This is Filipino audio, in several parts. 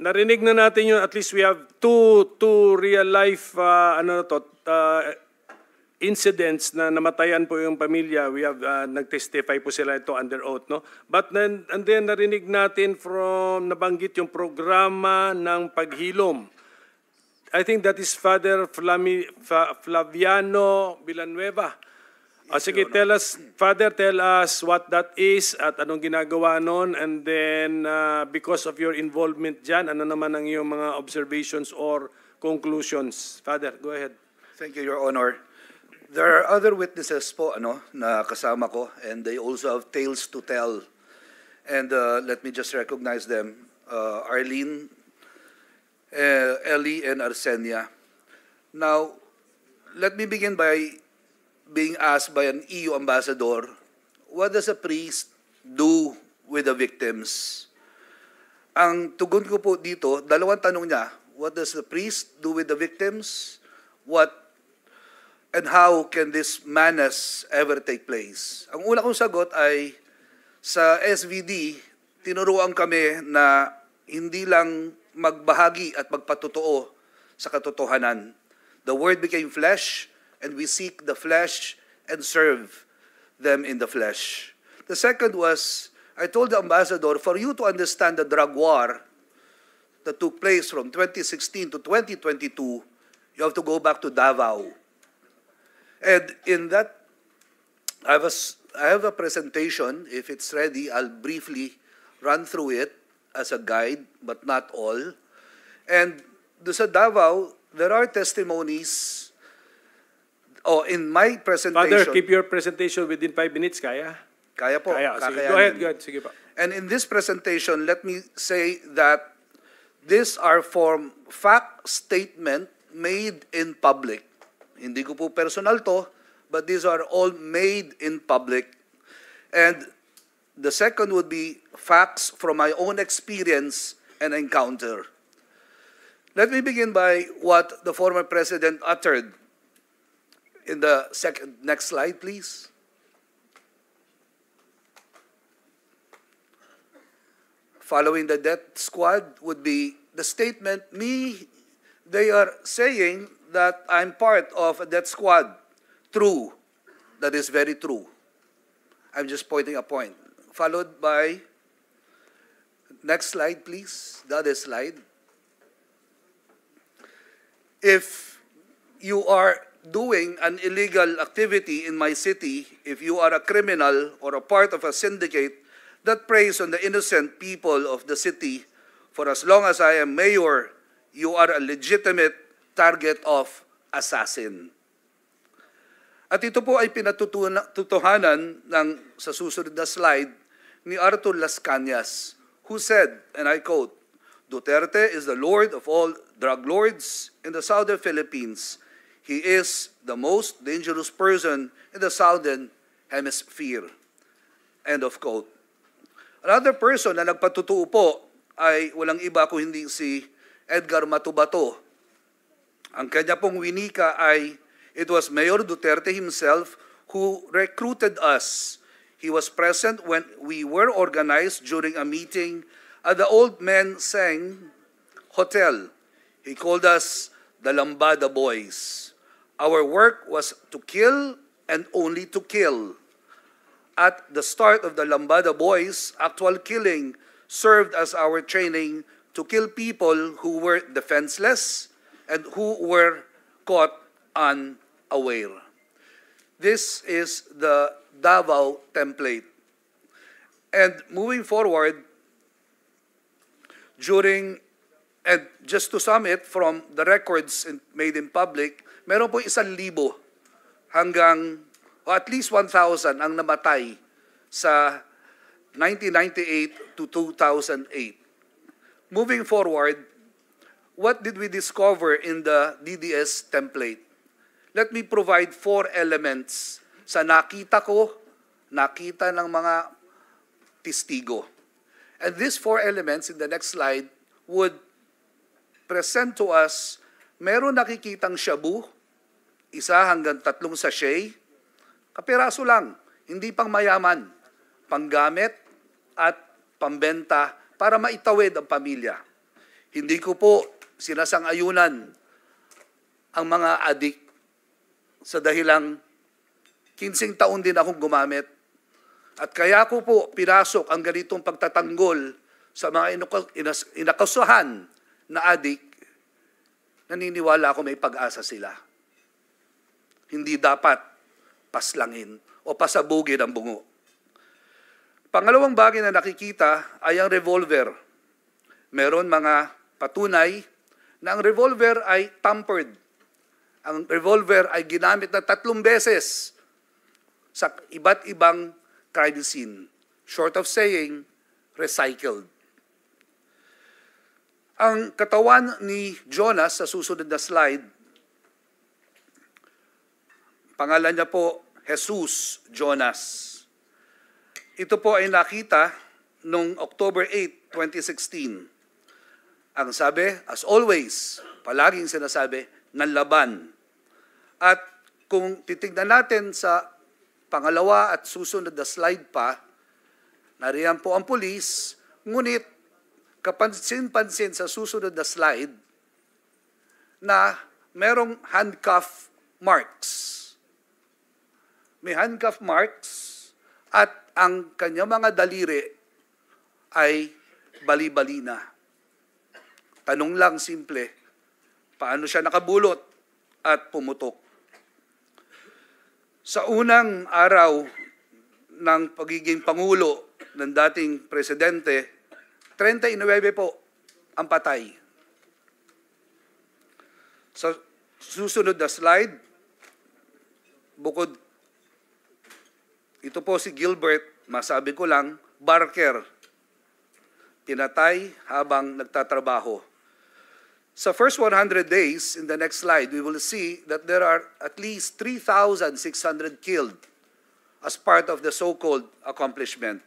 narinig na natin yun. At least we have two, two real-life uh, ano to, uh, incidents na namatayan po yung pamilya. We have uh, nagtestify po sila ito under oath. No? But then, and then narinig natin from, nabanggit yung programa ng paghilom. I think that is Father Flami, Flaviano Villanueva o oh, ah, sige, tell us, Father, tell us what that is at anong ginagawa noon and then uh, because of your involvement dyan, ano naman ang iyong mga observations or conclusions? Father, go ahead. Thank you, Your Honor. There are other witnesses po ano, na kasama ko and they also have tales to tell. And uh, let me just recognize them. Uh, Arlene, uh, Ellie, and Arsenia. Now, let me begin by being asked by an EU ambassador, what does a priest do with the victims? Ang tugon ko po dito, dalawang tanong niya, what does the priest do with the victims? What and how can this madness ever take place? Ang una kong sagot ay sa SVD, tinuruan kami na hindi lang magbahagi at magpatotoo sa katotohanan. The Word became flesh and we seek the flesh and serve them in the flesh. The second was, I told the ambassador, for you to understand the drug war that took place from 2016 to 2022, you have to go back to Davao. And in that, I, was, I have a presentation. If it's ready, I'll briefly run through it as a guide, but not all. And sa Davao, there are testimonies oh, in my presentation. Father, keep your presentation within five minutes, kaya? Kaya po. Kaya. Sige, go ahead, go ahead. Sige pa. And in this presentation, let me say that these are from fact statement made in public. Hindi ko po personal to, but these are all made in public. And the second would be facts from my own experience and encounter. Let me begin by what the former president uttered in the second, next slide, please. Following the death squad would be the statement, me, they are saying that I'm part of a death squad. True. That is very true. I'm just pointing a point. Followed by, next slide, please. The other slide. If you are doing an illegal activity in my city, if you are a criminal or a part of a syndicate that preys on the innocent people of the city, for as long as I am mayor, you are a legitimate target of assassin. At ito po ay pinatutuhanan ng, sa susunod na slide ni Arthur Las Cañas, who said, and I quote, Duterte is the lord of all drug lords in the southern Philippines He is the most dangerous person in the southern hemisphere. End of quote. Another person na nagpatutuo po ay walang iba kung hindi si Edgar Matubato. Ang kanya pong winika ay, It was Mayor Duterte himself who recruited us. He was present when we were organized during a meeting at the Old Men Sang Hotel. He called us the Lambada Boys. Our work was to kill and only to kill. At the start of the Lambada Boys, actual killing served as our training to kill people who were defenseless and who were caught unaware. This is the Davao template. And moving forward, during And just to sum it from the records in, made in public, meron po isang libo hanggang o at least 1,000 ang namatay sa 1998 to 2008. Moving forward, what did we discover in the DDS template? Let me provide four elements sa nakita ko, nakita ng mga testigo. And these four elements in the next slide would present to us, meron nakikitang shabu, isa hanggang tatlong sachet, kapiraso lang, hindi pang mayaman, panggamit at pambenta para maitawid ang pamilya. Hindi ko po sinasang-ayunan ang mga adik sa dahilang 15 taon din akong gumamit. At kaya ko po pinasok ang ganitong pagtatanggol sa mga inakasuhan na adik, naniniwala ako may pag-asa sila. Hindi dapat paslangin o pasabugin ang bungo. Pangalawang bagay na nakikita ay ang revolver. Meron mga patunay na ang revolver ay tampered. Ang revolver ay ginamit na tatlong beses sa iba't ibang crime scene. Short of saying, recycled ang katawan ni Jonas sa susunod na slide, pangalan niya po Jesus Jonas. Ito po ay nakita noong October 8, 2016. Ang sabi, as always, palaging sinasabi, ng laban. At kung titignan natin sa pangalawa at susunod na slide pa, nariyan po ang pulis, ngunit kapansin-pansin sa susunod na slide na merong handcuff marks. May handcuff marks at ang kanyang mga daliri ay bali-bali na. Tanong lang simple, paano siya nakabulot at pumutok? Sa unang araw ng pagiging pangulo ng dating presidente 39 po ang patay. Sa susunod na slide, bukod ito po si Gilbert, masabi ko lang, Barker, pinatay habang nagtatrabaho. Sa first 100 days, in the next slide, we will see that there are at least 3,600 killed as part of the so-called accomplishment.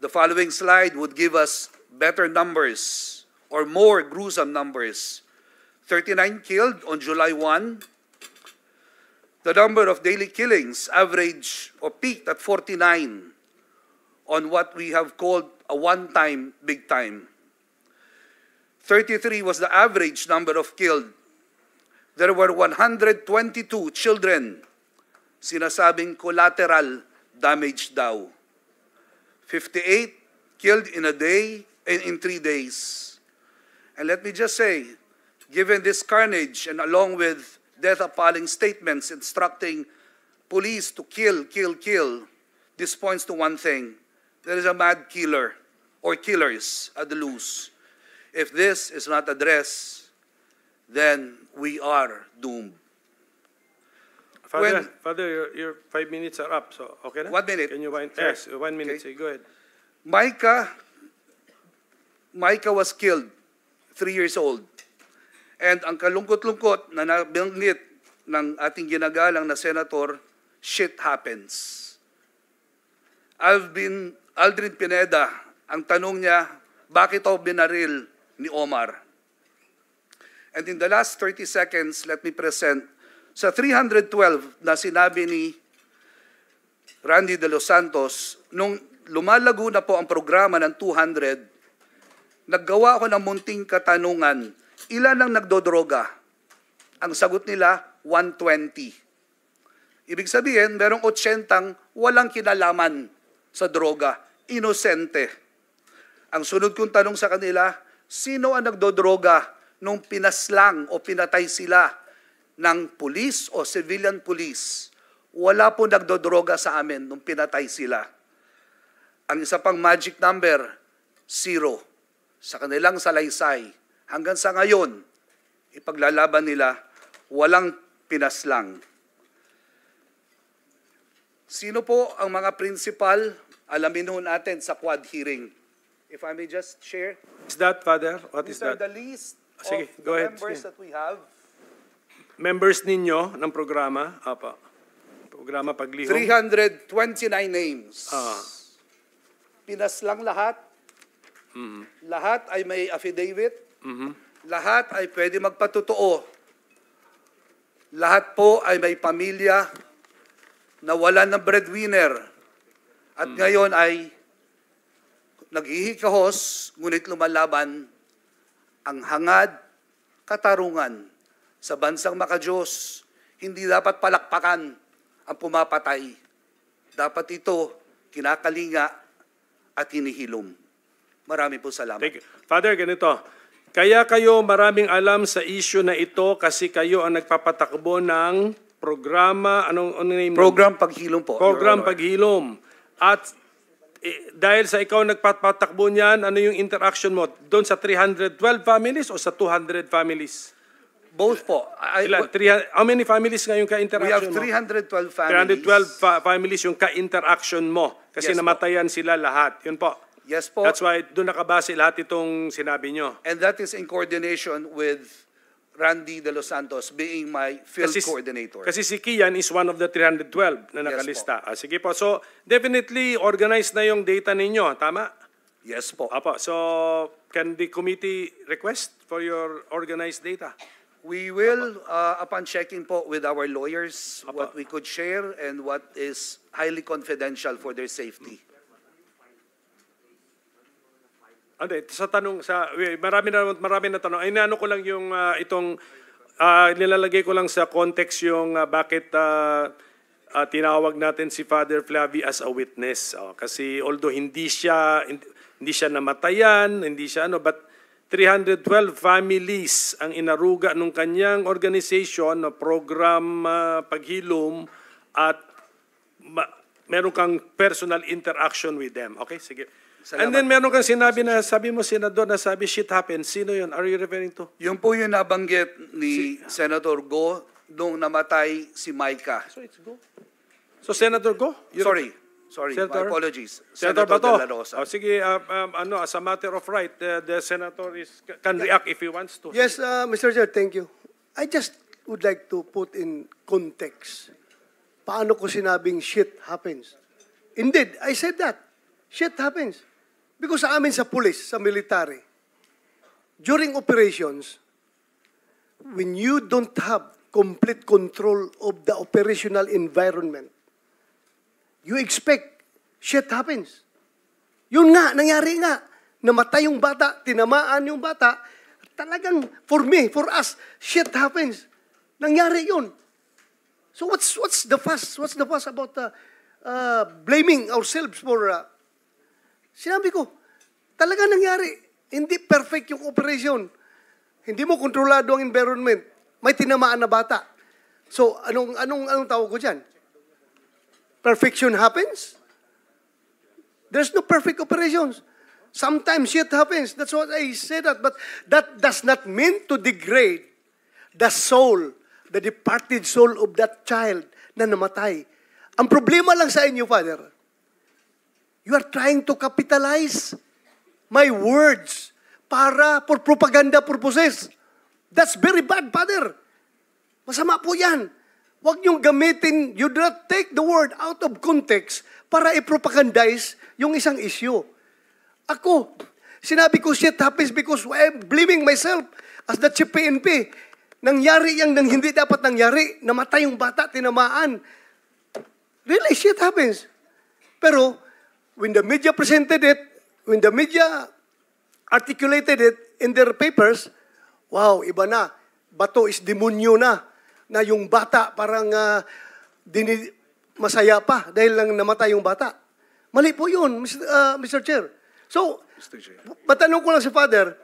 the following slide would give us better numbers or more gruesome numbers. 39 killed on July 1. The number of daily killings averaged or peaked at 49 on what we have called a one time big time. 33 was the average number of killed. There were 122 children, sinasabing collateral damage daw. 58 killed in a day and in three days. And let me just say, given this carnage and along with death appalling statements instructing police to kill, kill, kill, this points to one thing. There is a mad killer or killers at the loose. If this is not addressed, then we are doomed. Father, when, Father your, your five minutes are up, so okay na? One minute. Can you wind, sure. Yes, one minute. Okay. Say, go ahead. Micah, Micah was killed, three years old. And ang kalungkot-lungkot na nabanggit ng ating ginagalang na senator, shit happens. Alvin, Aldrin Pineda, ang tanong niya, bakit ako binaril ni Omar? And in the last 30 seconds, let me present sa 312 na sinabi ni Randy De Los Santos, nung lumalago na po ang programa ng 200, naggawa ako ng munting katanungan, ilan ang nagdodroga? Ang sagot nila, 120. Ibig sabihin, merong 80 walang kinalaman sa droga, inosente. Ang sunod kong tanong sa kanila, sino ang nagdodroga nung pinaslang o pinatay sila ng police o civilian police. Wala po nagdodroga sa amin nung pinatay sila. Ang isa pang magic number, zero. Sa kanilang salaysay, hanggang sa ngayon, ipaglalaban nila, walang pinaslang. Sino po ang mga principal? Alamin noon natin sa quad hearing. If I may just share. Is that, Father? What These is that? the list Sige, of the ahead. members Sige. that we have members ninyo ng programa, apa, programa paglihom. 329 names. Ah. Pinas lang lahat. Mm-hmm. Lahat ay may affidavit. Mm-hmm. Lahat ay pwede magpatotoo. Lahat po ay may pamilya na wala ng breadwinner. At mm-hmm. ngayon ay naghihikahos, ngunit lumalaban ang hangad, katarungan, sa bansang makajos, hindi dapat palakpakan ang pumapatay. Dapat ito kinakalinga at hinihilom. Marami po salamat. Thank you. Father, ganito. Kaya kayo maraming alam sa issue na ito kasi kayo ang nagpapatakbo ng programa, anong, anong name? Program Paghilom po. Program Paghilom. At eh, dahil sa ikaw nagpapatakbo niyan, ano yung interaction mo? Doon sa 312 families o sa 200 families? Both po. I, Sila, three, how many families ngayon ka-interaction We have 312 families. 312 fa- families yung ka-interaction mo. Kasi Yes po. sila lahat. Yun po. Yes po. That's why doon nakabase lahat itong sinabi nyo. And that is in coordination with Randy De Los Santos being my field coordinator. Kasi si Kian is one of the 312 na nakalista. ah, sige po. So, definitely organized na yung data ninyo. Tama? yes po. Apo. So, can the committee request for your organized data? We will, uh, upon checking po with our lawyers, Apa. what we could share and what is highly confidential for their safety. Ano, sa tanong, sa, eh, marami na, marami na tanong. Inaano ko lang yung uh, itong, uh, nilalagay ko lang sa context yung uh, bakit uh, uh, tinawag natin si Father Flavi as a witness. Oh, kasi although hindi siya, hindi, hindi siya namatayan, hindi siya ano, but 312 families ang inaruga nung kanyang organization na program uh, paghilom at ma- meron kang personal interaction with them. Okay, sige. Salamat. And then meron kang sinabi na, sabi mo, Senador, na sabi, shit happened. Sino yun? Are you referring to? Yung po yung nabanggit ni si, Senator Go nung namatay si Micah. So it's Go? So Senator Go? Sorry. Sorry, Senator, my apologies. Senator, Senator De La Rosa. Oh, sige, um, um, ano, as a matter of right, uh, the senator is, can react if he wants to. Yes, uh, Mr. Chair, thank you. I just would like to put in context. Paano ko sinabing shit happens? Indeed, I said that. Shit happens. Because sa amin sa police, sa military, during operations, when you don't have complete control of the operational environment, You expect, shit happens. Yun nga, nangyari nga. Namatay yung bata, tinamaan yung bata. Talagang, for me, for us, shit happens. Nangyari yun. So what's what's the fuss? What's the fuss about uh, uh, blaming ourselves for... Uh, sinabi ko, talaga nangyari. Hindi perfect yung operation. Hindi mo kontrolado ang environment. May tinamaan na bata. So, anong, anong, anong tawag ko diyan? perfection happens. There's no perfect operations. Sometimes it happens. That's what I say that. But that does not mean to degrade the soul, the departed soul of that child na namatay. Ang problema lang sa inyo, Father, you are trying to capitalize my words para for propaganda purposes. That's very bad, Father. Masama po yan. Huwag niyong gamitin, you do not take the word out of context para i-propagandize yung isang issue. Ako, sinabi ko shit happens because I'm blaming myself as the chief PNP. Nangyari yang nang hindi dapat nangyari. Namatay yung bata, tinamaan. Really, shit happens. Pero, when the media presented it, when the media articulated it in their papers, wow, iba na. Bato is demonyo na na yung bata parang uh, dini, masaya pa dahil lang namatay yung bata. Mali po yun, Mr. Uh, Mr. Chair. So, Mr. matanong ko lang si Father,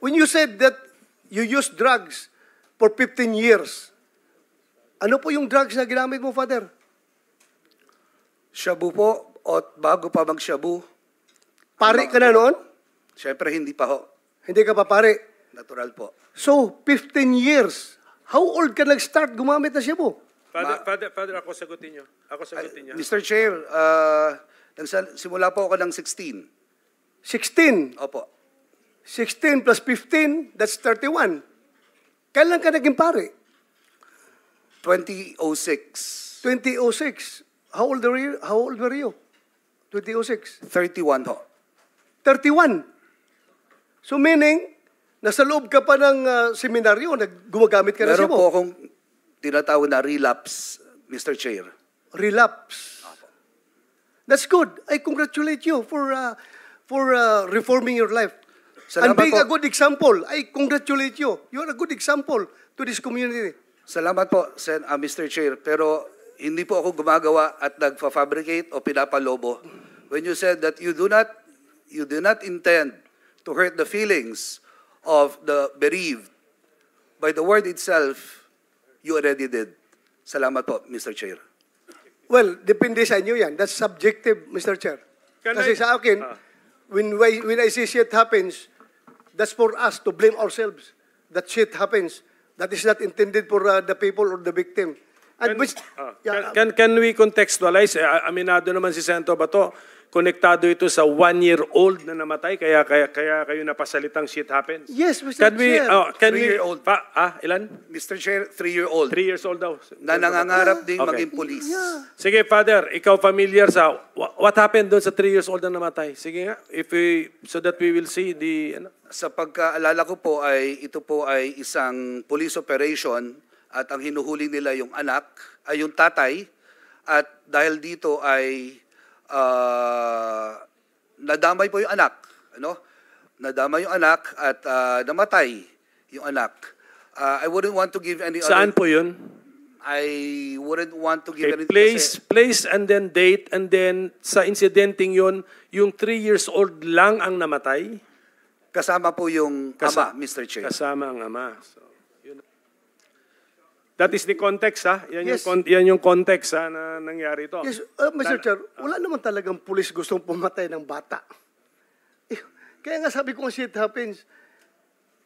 when you said that you used drugs for 15 years, ano po yung drugs na ginamit mo, Father? Shabu po, at bago pa mag-shabu. Pare ka na noon? Siyempre, hindi pa ho. Hindi ka pa pare? Natural po. So, 15 years How old ka nag-start gumamit na Cebu? Father, Ma- father, father, ako sagutin niyo. Ako sagutin niya. Uh, Mr. Chair, uh, nagsa- simula po ako ng 16. 16? Opo. 16 plus 15, that's 31. Kailan ka naging pare? 2006. 2006. How old were you? How old were you? 2006. 31 ho. 31. So meaning, Nasa loob ka pa ng uh, seminaryo, nag gumagamit ka na Meron sibo. po akong tinatawag na relapse, Mr. Chair. Relapse. That's good. I congratulate you for uh, for uh, reforming your life. Salamat And being po. a good example, I congratulate you. You are a good example to this community. Salamat po, Sen, uh, Mr. Chair. Pero hindi po ako gumagawa at nagfa-fabricate o pinapalobo. When you said that you do not you do not intend to hurt the feelings of the bereaved, by the word itself, you already did. Salamat po, Mr. Chair. Well, depende sa inyo yan. That's subjective, Mr. Chair. Can Kasi I, sa akin, uh, when, when I see shit happens, that's for us to blame ourselves. That shit happens. That is not intended for uh, the people or the victim. And can, which, uh, yeah, can, can, can we contextualize? Eh, aminado naman si Santo Bato konektado ito sa one-year-old na namatay, kaya, kaya, kaya kayo napasalitang shit happens? Yes, Mr. Can we, Chair. Oh, can we, Three-year-old. pa, ah, ilan? Mr. Chair, three-year-old Three years old daw. na nangangarap din Okay. maging police. Yeah. Sige, Father, ikaw familiar sa what happened doon sa three years old na namatay. Sige nga, if we, so that we will see the, ano, Sa pagkaalala ko po ay ito po ay isang police operation at ang hinuhuli nila yung anak ay yung tatay at dahil dito ay uh, nadamay po yung anak, ano? Nadamay yung anak at uh, namatay yung anak. Uh, I wouldn't want to give any Saan other, po yun? I wouldn't want to give okay, any place, kasi, place and then date and then sa incidenting yun, yung 3 years old lang ang namatay? Kasama po yung kasama, ama, Mr. Chair. Kasama ang ama. So, That is the context, ha? Ah. Yan, yes. yung, yan yung context ha, ah, na nangyari ito. Yes, uh, Mr. That, Chair, wala naman talagang pulis gustong pumatay ng bata. Eh, kaya nga sabi ko, shit happens.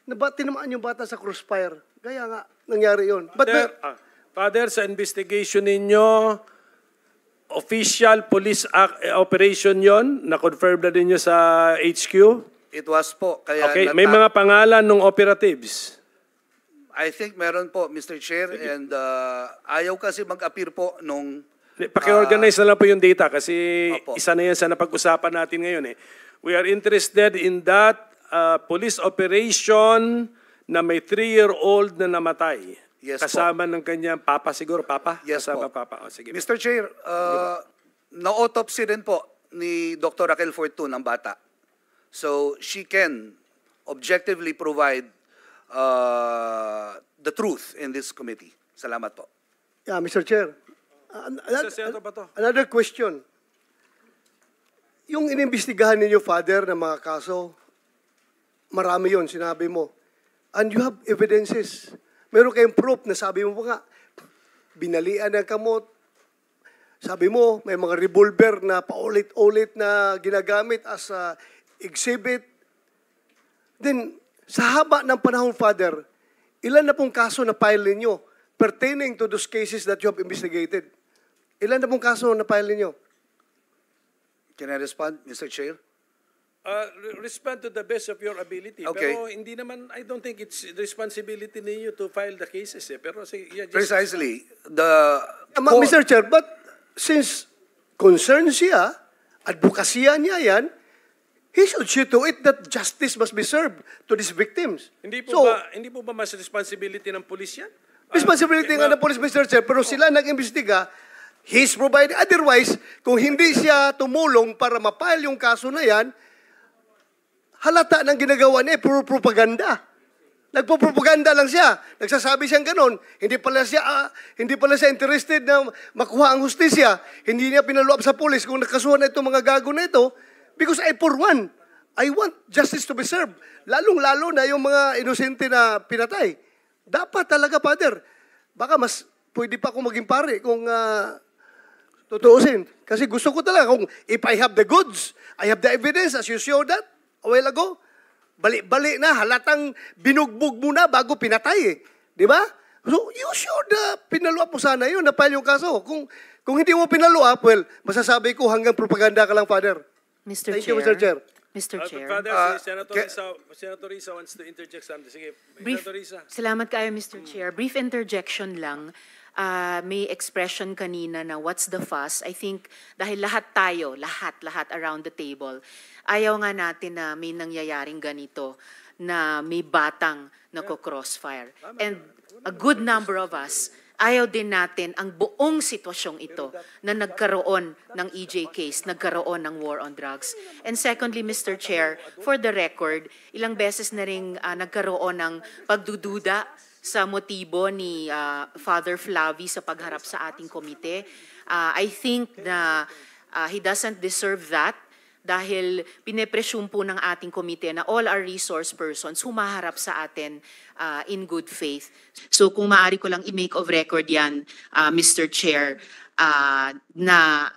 Naba, tinamaan yung bata sa crossfire. Kaya nga, nangyari yon. But Father, may, uh, Father, sa investigation ninyo, official police act, eh, operation yon na-confirm na din nyo sa HQ? It was po. Kaya okay, may mga pangalan ng operatives. I think meron po, Mr. Chair, and uh, ayaw kasi mag-appear po nung... Paki-organize uh, na lang po yung data kasi Opo. isa na yan sa napag-usapan natin ngayon. Eh. We are interested in that uh, police operation na may three-year-old na namatay. Yes kasama po. ng kanyang papa siguro, papa? Yes kasama po. papa. O, sige. Mr. Chair, uh, na-autopsy rin po ni Dr. Raquel Fortun ang bata. So she can objectively provide uh, the truth in this committee. Salamat po. Yeah, Mr. Chair. Uh, an another, an question. Yung inimbestigahan ninyo, Father, ng mga kaso, marami yon sinabi mo. And you have evidences. Meron kayong proof na sabi mo pa nga, binalian ng kamot. Sabi mo, may mga revolver na paulit-ulit na ginagamit as a exhibit. Then, sa haba ng panahon, Father, ilan na pong kaso na file ninyo pertaining to those cases that you have investigated? Ilan na pong kaso na file ninyo? Can I respond, Mr. Chair? Uh, respond to the best of your ability. Okay. Pero hindi naman, I don't think it's responsibility ninyo to file the cases. Eh. Pero, yeah, just... Precisely. The... Mr. Chair, but since concern siya, advokasya niya yan, he should see to it that justice must be served to these victims. Hindi po so, ba hindi po ba mas responsibility ng pulis yan? Ah, responsibility uh, nga ng pulis, Mr. Chair, pero oh. sila nag-imbestiga, he's provided. Otherwise, kung hindi siya tumulong para mapile yung kaso na yan, halata ng ginagawa niya, eh, puro propaganda. Nagpo-propaganda lang siya. Nagsasabi siyang ganun. Hindi pala siya uh, hindi pala siya interested na makuha ang hustisya. Hindi niya pinaluap sa pulis kung nakasuhan na itong mga gago na ito Because I, for one, I want justice to be served. Lalong-lalo na yung mga inosente na pinatay. Dapat talaga, Father. Baka mas pwede pa akong maging pare kung uh, tutuusin. Kasi gusto ko talaga kung if I have the goods, I have the evidence as you showed that a while ago. Bali-bali na, halatang binugbog muna bago pinatay eh. Di ba? So, you should uh, pinaluap mo sana yun, napal yung kaso. Kung, kung hindi mo pinaluap, well, masasabi ko hanggang propaganda ka lang, Father. Mr. Thank Chair. you, Mr. Chair. Mr. Uh, Chair. Father, uh, si Senator, Risa, wants to interject something. Sige, Brief, Senator Salamat kayo, Mr. Hmm. Chair. Brief interjection lang. Uh, may expression kanina na what's the fuss. I think dahil lahat tayo, lahat, lahat around the table, ayaw nga natin na may nangyayaring ganito na may batang na crossfire And a good number of us ayaw din natin ang buong sitwasyong ito na nagkaroon ng EJ case, nagkaroon ng war on drugs. And secondly, Mr. Chair, for the record, ilang beses na rin uh, ah, nagkaroon ng pagdududa sa motibo ni uh, Father Flavi sa pagharap sa ating komite. Uh, I think na uh, he doesn't deserve that dahil pinepresume po ng ating komite na all our resource persons humaharap sa atin uh, in good faith. So kung maaari ko lang i-make of record yan, uh, ah, Mr. Chair, uh, na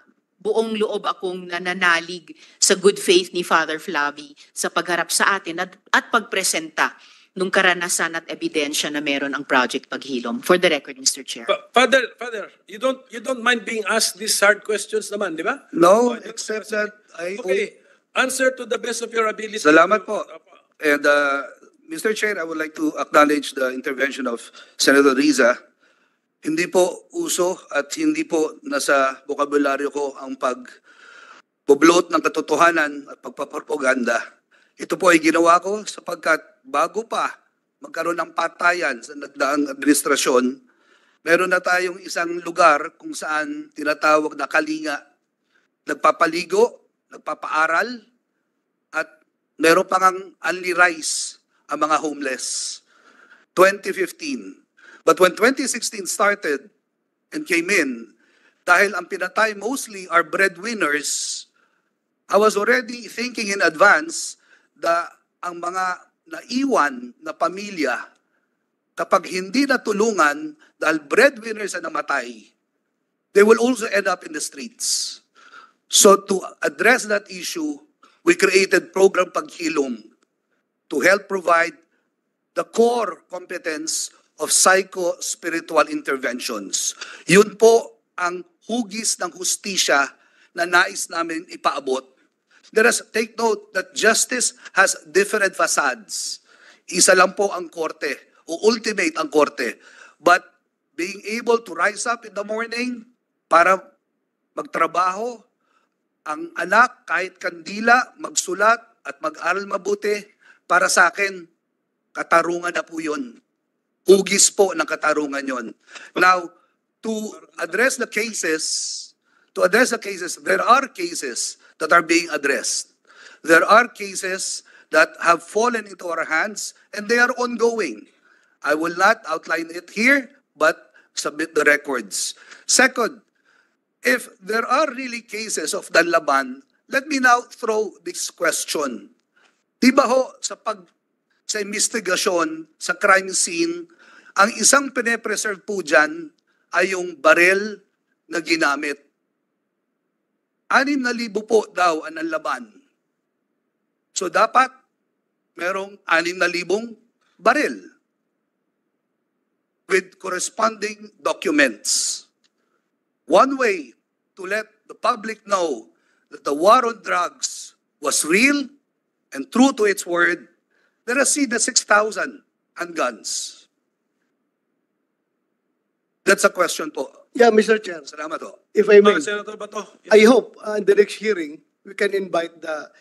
buong loob akong nananalig sa good faith ni Father Flavi sa pagharap sa atin at, at pagpresenta nung karanasan at ebidensya na meron ang Project Paghilom? For the record, Mr. Chair. Fa- Father, Father, you don't you don't mind being asked these hard questions naman, di ba? No, oh, except that I... Okay, answer to the best of your ability. Salamat po. And uh, Mr. Chair, I would like to acknowledge the intervention of Senator Riza. Hindi po uso at hindi po nasa bokabularyo ko ang pag ng katotohanan at pagpapropaganda. Ito po ay ginawa ko sapagkat bago pa magkaroon ng patayan sa nagdaang administrasyon, meron na tayong isang lugar kung saan tinatawag na kalinga. Nagpapaligo, nagpapaaral, at meron pang only rice ang mga homeless. 2015. But when 2016 started and came in, dahil ang pinatay mostly are breadwinners, I was already thinking in advance that ang mga na iwan na pamilya kapag hindi natulungan dahil breadwinners na namatay, they will also end up in the streets. So to address that issue, we created Program Paghilom to help provide the core competence of psycho-spiritual interventions. Yun po ang hugis ng hustisya na nais namin ipaabot Let us take note that justice has different facades. Isa lang po ang korte, o ultimate ang korte. But being able to rise up in the morning para magtrabaho, ang anak kahit kandila, magsulat at mag-aral mabuti, para sa akin, katarungan na po yun. Ugis po ng katarungan yon. Now, to address the cases, to address the cases, there are cases that are being addressed. There are cases that have fallen into our hands and they are ongoing. I will not outline it here, but submit the records. Second, if there are really cases of Danlaban, let me now throw this question. Di ba ho sa pag sa investigasyon, sa crime scene, ang isang pine po dyan ay yung barel na ginamit. Anim na libo po daw ang laban. So dapat merong anim na libong baril with corresponding documents. One way to let the public know that the war on drugs was real and true to its word, let us see the 6,000 handguns. That's a question po. Yeah, Mr. Chair. Salamat po. If I may, Senator Bato. I hope uh, in the next hearing, we can invite the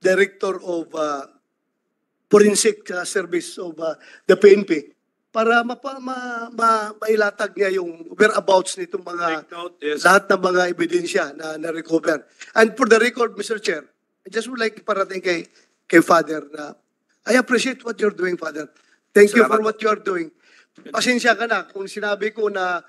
director of uh, forensic uh, service of uh, the PNP para mapa, ma, ma, mailatag niya yung whereabouts nitong mga note, yes. lahat ng mga ebidensya na na-recover. And for the record, Mr. Chair, I just would like parating kay, kay Father na I appreciate what you're doing, Father. Thank Salamat. you for what you're doing. Pasensya ka na kung sinabi ko na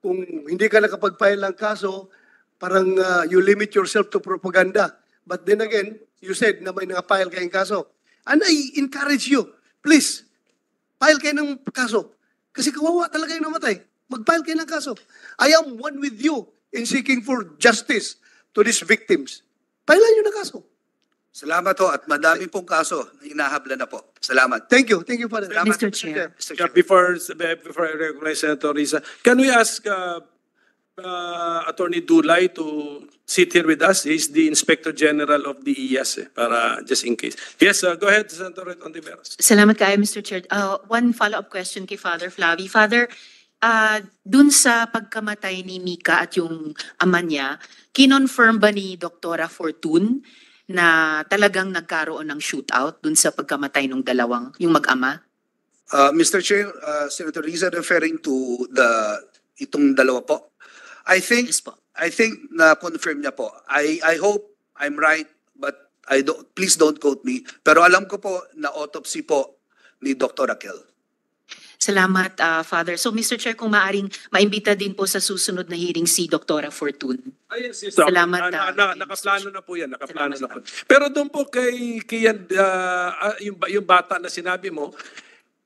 kung hindi ka nakapag-file ng kaso, parang uh, you limit yourself to propaganda. But then again, you said na may nakapile kayong kaso. And I encourage you, please, file kayo ng kaso. Kasi kawawa talaga yung namatay. Mag-file kayo ng kaso. I am one with you in seeking for justice to these victims. Pailan nyo ng kaso. Salamat ho at madami pong kaso na inahabla na po. Salamat. Thank you. Thank you for that. Salamat, Mr. Chair. Mr. Chair. before, before I recognize Senator Risa, can we ask uh, uh, Attorney Dulay to sit here with us? He's the Inspector General of the EAS, eh, para just in case. Yes, uh, go ahead, Senator Ontiveros. Salamat kayo, Mr. Chair. Uh, one follow-up question kay Father Flavi. Father, uh, dun sa pagkamatay ni Mika at yung ama niya, kinonfirm ba ni Doktora Fortune na talagang nagkaroon ng shootout dun sa pagkamatay ng dalawang, yung mag-ama? Uh, Mr. Chair, uh, Senator Risa referring to the itong dalawa po. I think yes, po. I think na confirm niya po. I I hope I'm right but I don't please don't quote me. Pero alam ko po na autopsy po ni Dr. Raquel. Salamat, uh, Father. So, Mr. Chair, kung maaring maimbita din po sa susunod na hearing si Dr. Fortune. Ah, yes, yes. Salamat. Ah, na, na, ah. na, nakaplano na po yan. Nakaplano Salamat, na po. Pero doon po kay, kay uh, yung, yung bata na sinabi mo,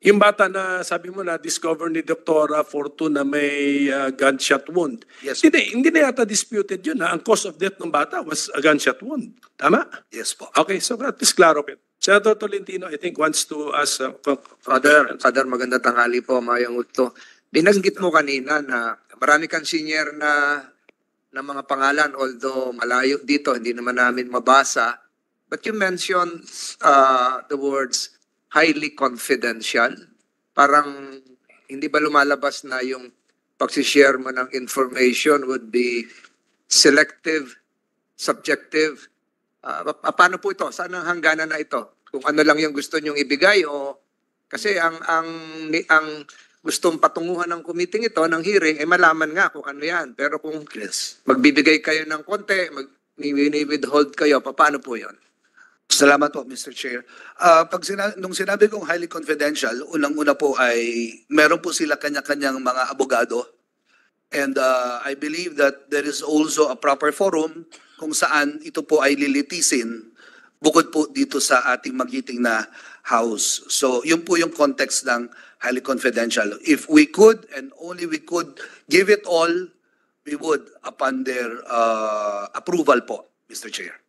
yung bata na sabi mo na discover ni Dr. Fortune na may uh, gunshot wound. Yes. Hindi, hindi na yata disputed yun na ang cause of death ng bata was a gunshot wound. Tama? Yes po. Okay, so at least klaro po. Senator Tolentino, I think, wants to ask uh, Father. Father, maganda tanghali po, Mayang Uto. Dinanggit mo kanina na marami kang senior na, na mga pangalan, although malayo dito, hindi naman namin mabasa. But you mentioned uh, the words highly confidential. Parang hindi ba lumalabas na yung pagsishare mo ng information would be selective, subjective, Uh, paano po ito? Saan ang hangganan na ito? Kung ano lang yung gusto niyong ibigay o kasi ang ang ang gustong patunguhan ng committee ito ng hearing ay eh, malaman nga kung ano 'yan. Pero kung yes. magbibigay kayo ng konti, mag withhold kayo, paano po 'yon? Salamat po, Mr. Chair. Uh, pag sina- nung sinabi kong highly confidential, unang-una po ay meron po sila kanya-kanyang mga abogado. And uh, I believe that there is also a proper forum kung saan ito po ay lilitisin bukod po dito sa ating magiting na house. So yun po yung context ng highly confidential. If we could and only we could give it all, we would upon their uh, approval po, Mr. Chair.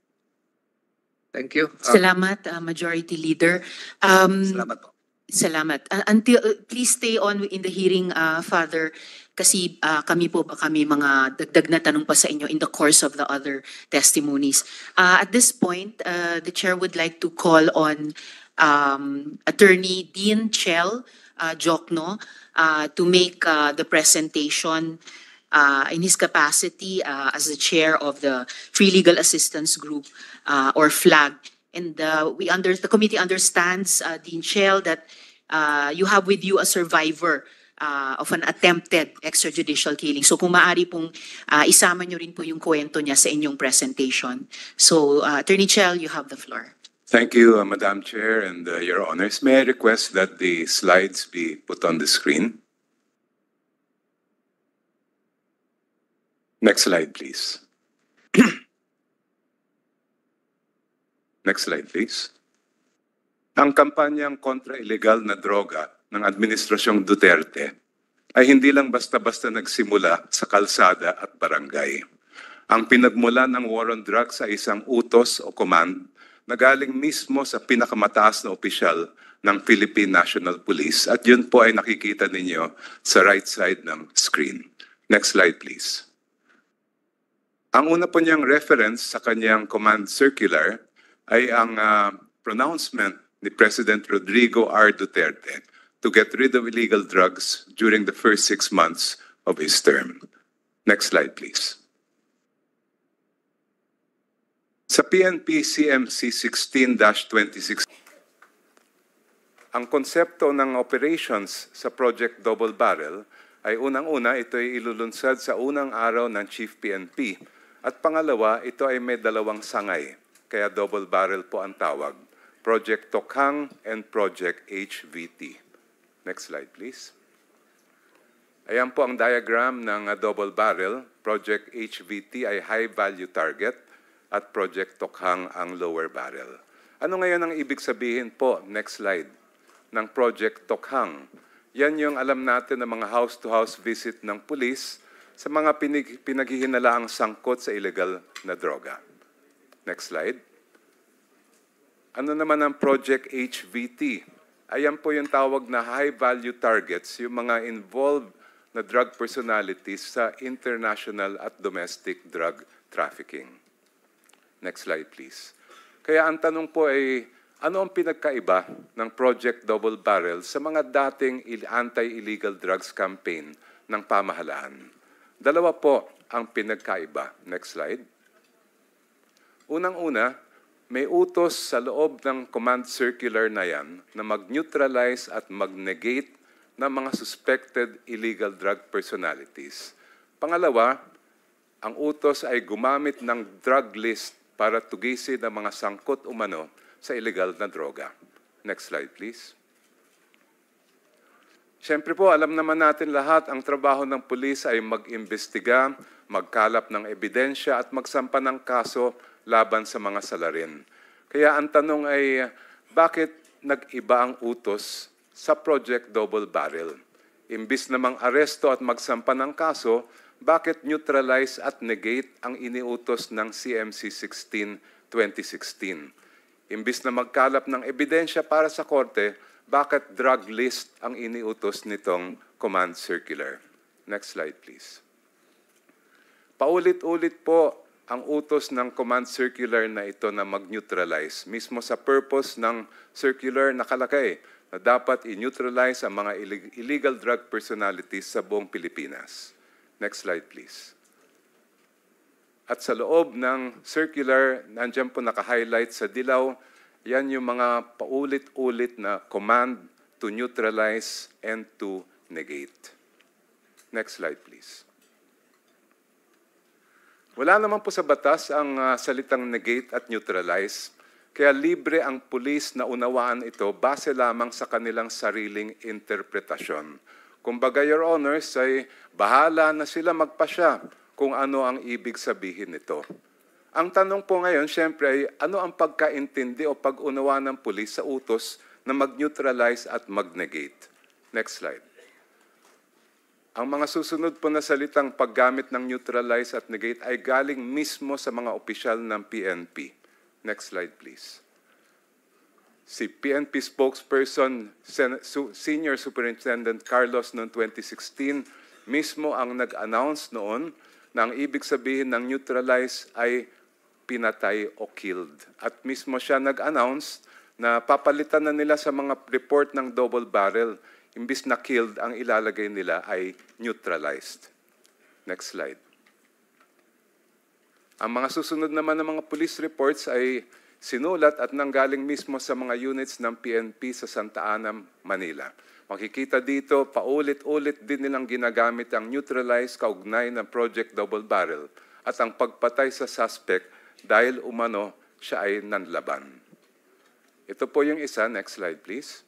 Thank you. Uh, salamat, uh, Majority Leader. Um, salamat po. Salamat. Uh, until, uh, please stay on in the hearing, uh, Father kasi uh, kami po kami mga dagdag na tanong pa sa inyo in the course of the other testimonies. Uh, at this point, uh, the chair would like to call on um, Attorney Dean Chell uh, Jokno uh, to make uh, the presentation uh, in his capacity uh, as the chair of the Free Legal Assistance Group uh, or FLAG. And uh, we under the committee understands, uh, Dean Shell, that uh, you have with you a survivor uh, of an attempted extrajudicial killing. So kung maaari pong uh, isama nyo rin po yung kwento niya sa inyong presentation. So uh, Attorney Chell, you have the floor. Thank you, uh, Madam Chair and uh, Your Honors. May I request that the slides be put on the screen? Next slide, please. Next slide, please. Ang kampanyang kontra ilegal na droga ng Administrasyong Duterte ay hindi lang basta-basta nagsimula sa kalsada at barangay. Ang pinagmula ng war on drugs ay isang utos o command na galing mismo sa pinakamataas na opisyal ng Philippine National Police. At yun po ay nakikita ninyo sa right side ng screen. Next slide please. Ang una po niyang reference sa kanyang command circular ay ang uh, pronouncement ni President Rodrigo R. Duterte to get rid of illegal drugs during the first six months of his term. Next slide, please. Sa PNP CMC 16-2016, ang konsepto ng operations sa Project Double Barrel ay unang-una ito ay ilulunsad sa unang araw ng Chief PNP at pangalawa ito ay may dalawang sangay kaya double barrel po ang tawag, Project Tokang and Project HVT. Next slide, please. Ayan po ang diagram ng uh, double barrel. Project HVT ay high value target at Project Tokhang ang lower barrel. Ano ngayon ang ibig sabihin po, next slide, ng Project Tokhang? Yan yung alam natin ng mga house-to-house visit ng pulis sa mga pinag pinaghihinalaang sangkot sa illegal na droga. Next slide. Ano naman ang Project HVT? Ayan po yung tawag na high-value targets, yung mga involved na drug personalities sa international at domestic drug trafficking. Next slide, please. Kaya ang tanong po ay, ano ang pinagkaiba ng Project Double Barrel sa mga dating anti-illegal drugs campaign ng pamahalaan? Dalawa po ang pinagkaiba. Next slide. Unang-una, may utos sa loob ng command circular na yan na mag-neutralize at mag-negate ng mga suspected illegal drug personalities. Pangalawa, ang utos ay gumamit ng drug list para tugisin ang mga sangkot umano sa illegal na droga. Next slide, please. Siyempre po, alam naman natin lahat, ang trabaho ng pulis ay mag-imbestiga, magkalap ng ebidensya at magsampa ng kaso laban sa mga salarin. Kaya ang tanong ay, bakit nag-iba ang utos sa Project Double Barrel? Imbis namang aresto at magsampa ng kaso, bakit neutralize at negate ang iniutos ng CMC 16 2016? Imbis na magkalap ng ebidensya para sa korte, bakit drug list ang iniutos nitong command circular? Next slide, please. Paulit-ulit po ang utos ng command circular na ito na mag-neutralize. Mismo sa purpose ng circular nakalakay na dapat i-neutralize ang mga illegal drug personalities sa buong Pilipinas. Next slide please. At sa loob ng circular, nandiyan po naka-highlight sa dilaw, yan yung mga paulit-ulit na command to neutralize and to negate. Next slide please. Wala naman po sa batas ang uh, salitang negate at neutralize. Kaya libre ang pulis na unawaan ito base lamang sa kanilang sariling interpretasyon. Kumbaga, Your Honors, ay bahala na sila magpasya kung ano ang ibig sabihin nito. Ang tanong po ngayon, siyempre, ay ano ang pagkaintindi o pag-unawa ng pulis sa utos na mag-neutralize at mag-negate? Next slide. Ang mga susunod po na salitang paggamit ng neutralize at negate ay galing mismo sa mga opisyal ng PNP. Next slide, please. Si PNP spokesperson, Sen Senior Superintendent Carlos noong 2016, mismo ang nag-announce noon na ang ibig sabihin ng neutralize ay pinatay o killed. At mismo siya nag-announce na papalitan na nila sa mga report ng double barrel imbis na killed, ang ilalagay nila ay neutralized. Next slide. Ang mga susunod naman ng mga police reports ay sinulat at nanggaling mismo sa mga units ng PNP sa Santa Ana, Manila. Makikita dito, paulit-ulit din nilang ginagamit ang neutralized kaugnay ng Project Double Barrel at ang pagpatay sa suspect dahil umano siya ay nanlaban. Ito po yung isa. Next slide, please.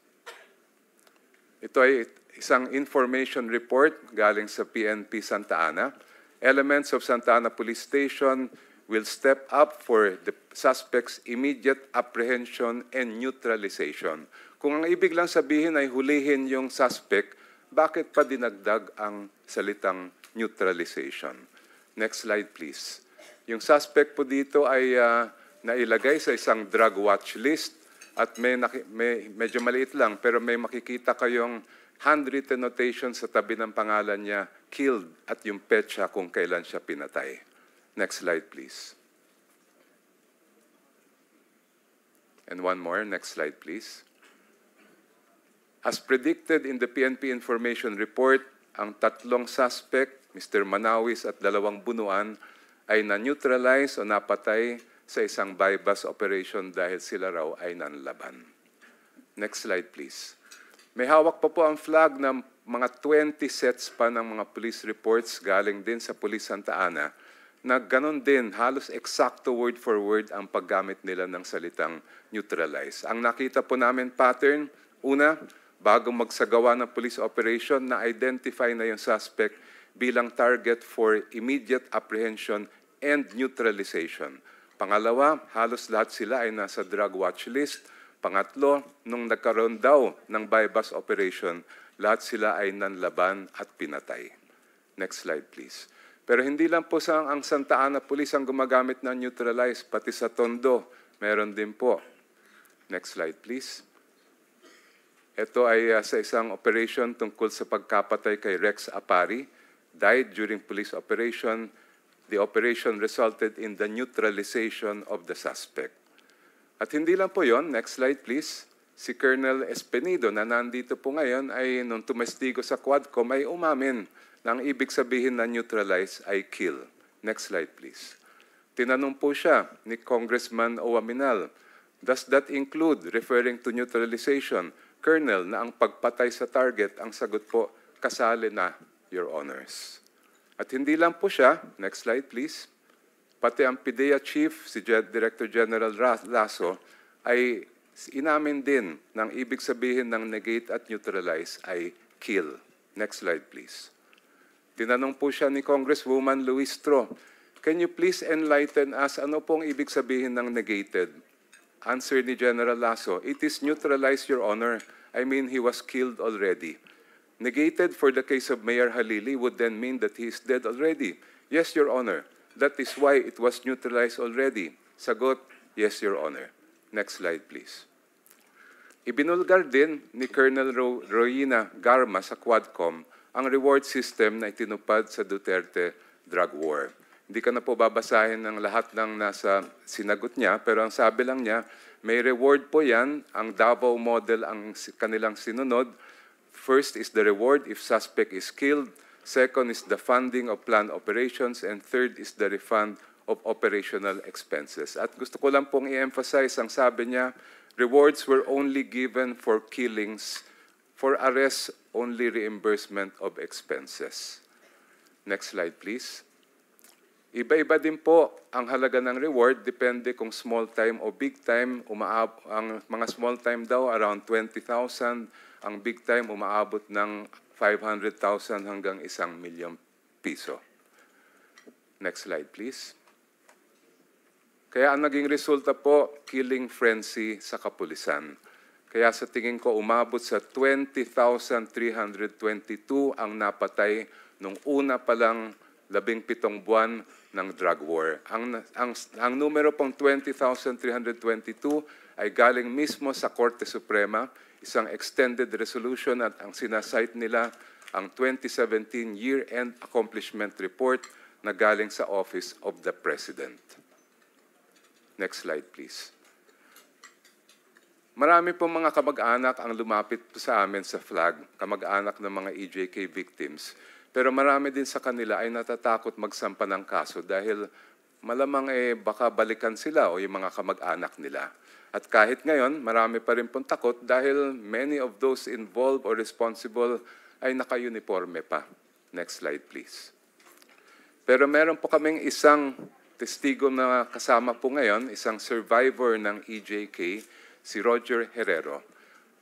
Ito ay isang information report galing sa PNP Santa Ana. Elements of Santa Ana Police Station will step up for the suspect's immediate apprehension and neutralization. Kung ang ibig lang sabihin ay hulihin yung suspect, bakit pa dinagdag ang salitang neutralization? Next slide, please. Yung suspect po dito ay uh, nailagay sa isang drug watch list at may, may medyo maliit lang pero may makikita kayong handwritten notation sa tabi ng pangalan niya, killed at yung petsa kung kailan siya pinatay. Next slide please. And one more, next slide please. As predicted in the PNP information report, ang tatlong suspect, Mr. Manawis at dalawang bunuan, ay na-neutralize o napatay sa isang bypass operation dahil sila raw ay nanlaban. Next slide please. May hawak pa po ang flag ng mga 20 sets pa ng mga police reports galing din sa Police Santa Ana na ganon din, halos eksakto word for word ang paggamit nila ng salitang neutralize. Ang nakita po namin pattern, una, bago magsagawa ng police operation, na-identify na yung suspect bilang target for immediate apprehension and neutralization. Pangalawa, halos lahat sila ay nasa drug watch list. Pangatlo, nung nagkaroon daw ng bypass operation, lahat sila ay nanlaban at pinatay. Next slide please. Pero hindi lang po sa ang Santa Ana Police ang gumagamit ng neutralize, pati sa Tondo, meron din po. Next slide please. Ito ay uh, sa isang operation tungkol sa pagkapatay kay Rex Apari, died during police operation The operation resulted in the neutralization of the suspect. At hindi lang po yon, next slide please. Si Colonel Espenido na nandito po ngayon ay nung tumestigo sa Quadcom ay umamin na ang ibig sabihin na neutralize ay kill. Next slide please. Tinanong po siya ni Congressman Owaminal, Does that include referring to neutralization, Colonel, na ang pagpatay sa target, ang sagot po, kasali na, Your Honors. At hindi lang po siya, next slide please, pati ang PIDEA Chief, si Director General Lasso, ay inamin din ng ibig sabihin ng negate at neutralize ay kill. Next slide please. Tinanong po siya ni Congresswoman Luis Tro, Can you please enlighten us ano pong ibig sabihin ng negated? Answer ni General Lasso, It is neutralize Your Honor. I mean, he was killed already negated for the case of Mayor Halili would then mean that he is dead already. Yes, Your Honor. That is why it was neutralized already. Sagot, yes, Your Honor. Next slide, please. Ibinulgar din ni Colonel Ro Roina Garma sa Quadcom ang reward system na itinupad sa Duterte drug war. Hindi ka na po babasahin ng lahat ng nasa sinagot niya, pero ang sabi lang niya, may reward po yan, ang Davao model ang kanilang sinunod, First is the reward if suspect is killed. Second is the funding of planned operations. And third is the refund of operational expenses. At gusto ko lang pong i-emphasize ang sabi niya, rewards were only given for killings. For arrests, only reimbursement of expenses. Next slide, please. Iba-iba din po ang halaga ng reward depende kung small time o big time. Umaab ang mga small time daw around 20,000 ang big time umaabot ng 500,000 hanggang 1 milyong piso. Next slide, please. Kaya ang naging resulta po, killing frenzy sa kapulisan. Kaya sa tingin ko, umabot sa 20,322 ang napatay nung una pa lang labing pitong buwan ng drug war. Ang, ang, ang numero pong 20,322 ay galing mismo sa Korte Suprema isang extended resolution at ang sinasite nila ang 2017 Year-End Accomplishment Report na galing sa Office of the President. Next slide, please. Marami pong mga kamag-anak ang lumapit po sa amin sa flag, kamag-anak ng mga EJK victims. Pero marami din sa kanila ay natatakot magsampa ng kaso dahil malamang eh baka balikan sila o yung mga kamag-anak nila. At kahit ngayon, marami pa rin pong takot dahil many of those involved or responsible ay naka-uniforme pa. Next slide, please. Pero meron po kaming isang testigo na kasama po ngayon, isang survivor ng EJK, si Roger Herrero,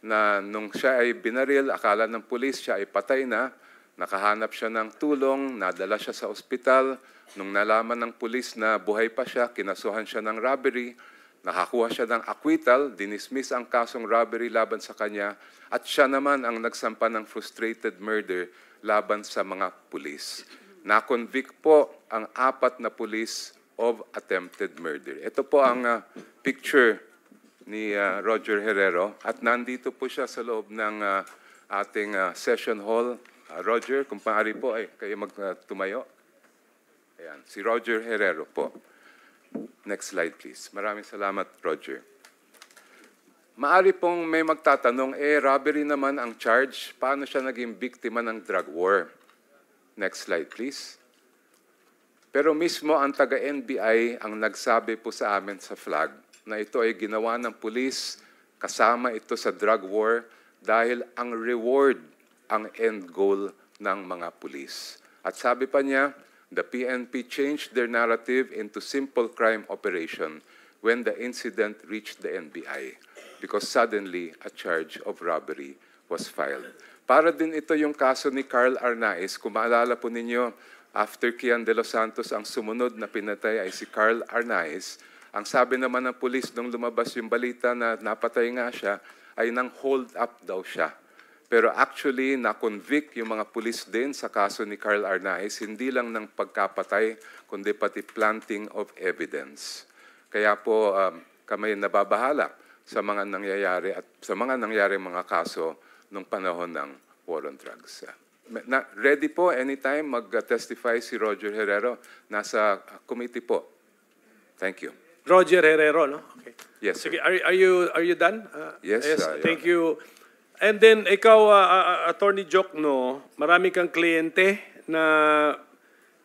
na nung siya ay binaril, akala ng pulis siya ay patay na, nakahanap siya ng tulong, nadala siya sa ospital, nung nalaman ng pulis na buhay pa siya, kinasuhan siya ng robbery, Nakakuha siya ng acquittal, dinismiss ang kasong robbery laban sa kanya, at siya naman ang nagsampa ng frustrated murder laban sa mga pulis. Na-convict po ang apat na pulis of attempted murder. Ito po ang uh, picture ni uh, Roger Herrero at nandito po siya sa loob ng uh, ating uh, session hall. Uh, Roger, kung paari po ay kayo magtumayo. Uh, Ayan, si Roger Herrero po. Next slide, please. Maraming salamat, Roger. Maari pong may magtatanong, eh, robbery naman ang charge. Paano siya naging biktima ng drug war? Next slide, please. Pero mismo ang taga-NBI ang nagsabi po sa amin sa flag na ito ay ginawa ng pulis, kasama ito sa drug war, dahil ang reward ang end goal ng mga pulis. At sabi pa niya, the PNP changed their narrative into simple crime operation when the incident reached the NBI because suddenly a charge of robbery was filed. Para din ito yung kaso ni Carl Arnaiz. Kung maalala po ninyo, after Kian de los Santos, ang sumunod na pinatay ay si Carl Arnaiz. Ang sabi naman ng pulis nung lumabas yung balita na napatay nga siya, ay nang hold up daw siya pero actually, na-convict yung mga pulis din sa kaso ni Carl Arnaiz, hindi lang ng pagkapatay, kundi pati planting of evidence. Kaya po, um, kami nababahala sa mga nangyayari at sa mga nangyari mga kaso nung panahon ng war on drugs. Na, ready po anytime mag-testify si Roger Herrero. Nasa committee po. Thank you. Roger Herrero, no? Okay. Yes. Sir. Sige, are, are you are you done? Uh, yes. yes uh, thank you. And then, ikaw, uh, uh, uh, Attorney Jokno, marami kang kliyente na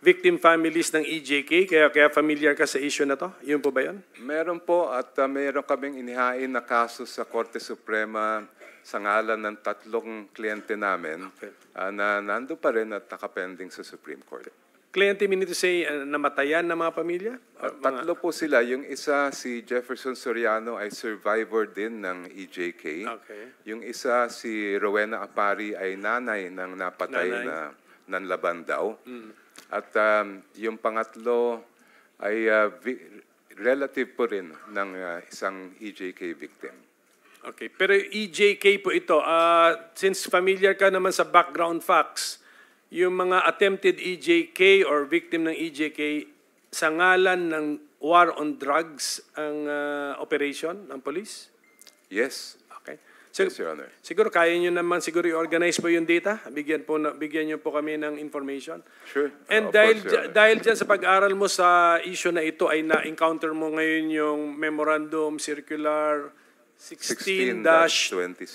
victim families ng EJK, kaya, kaya familiar ka sa issue na to? Yun po ba yun? Meron po at uh, meron kaming inihain na kaso sa Korte Suprema sa ngalan ng tatlong kliyente namin okay. uh, na nando pa rin at naka-pending sa Supreme Court. Okay. Kliyente, meaning to say, uh, namatayan na mga pamilya? Uh, Tatlo po sila. Yung isa, si Jefferson Soriano, ay survivor din ng EJK. Okay. Yung isa, si Rowena Apari, ay nanay ng napatay nanay. na nanlaban daw. Mm. At um, yung pangatlo ay uh, relative po rin ng uh, isang EJK victim. Okay. Pero EJK po ito, uh, since familiar ka naman sa background facts, yung mga attempted EJK or victim ng EJK sa ngalan ng war on drugs ang uh, operation ng police? Yes. Okay. So, yes, Your Honor. Siguro kaya niyo naman siguro i-organize po yung data. Bigyan po na, bigyan niyo po kami ng information. Sure. And uh, dahil course, dahil diyan sa pag-aral mo sa issue na ito ay na-encounter mo ngayon yung memorandum circular 16-2016.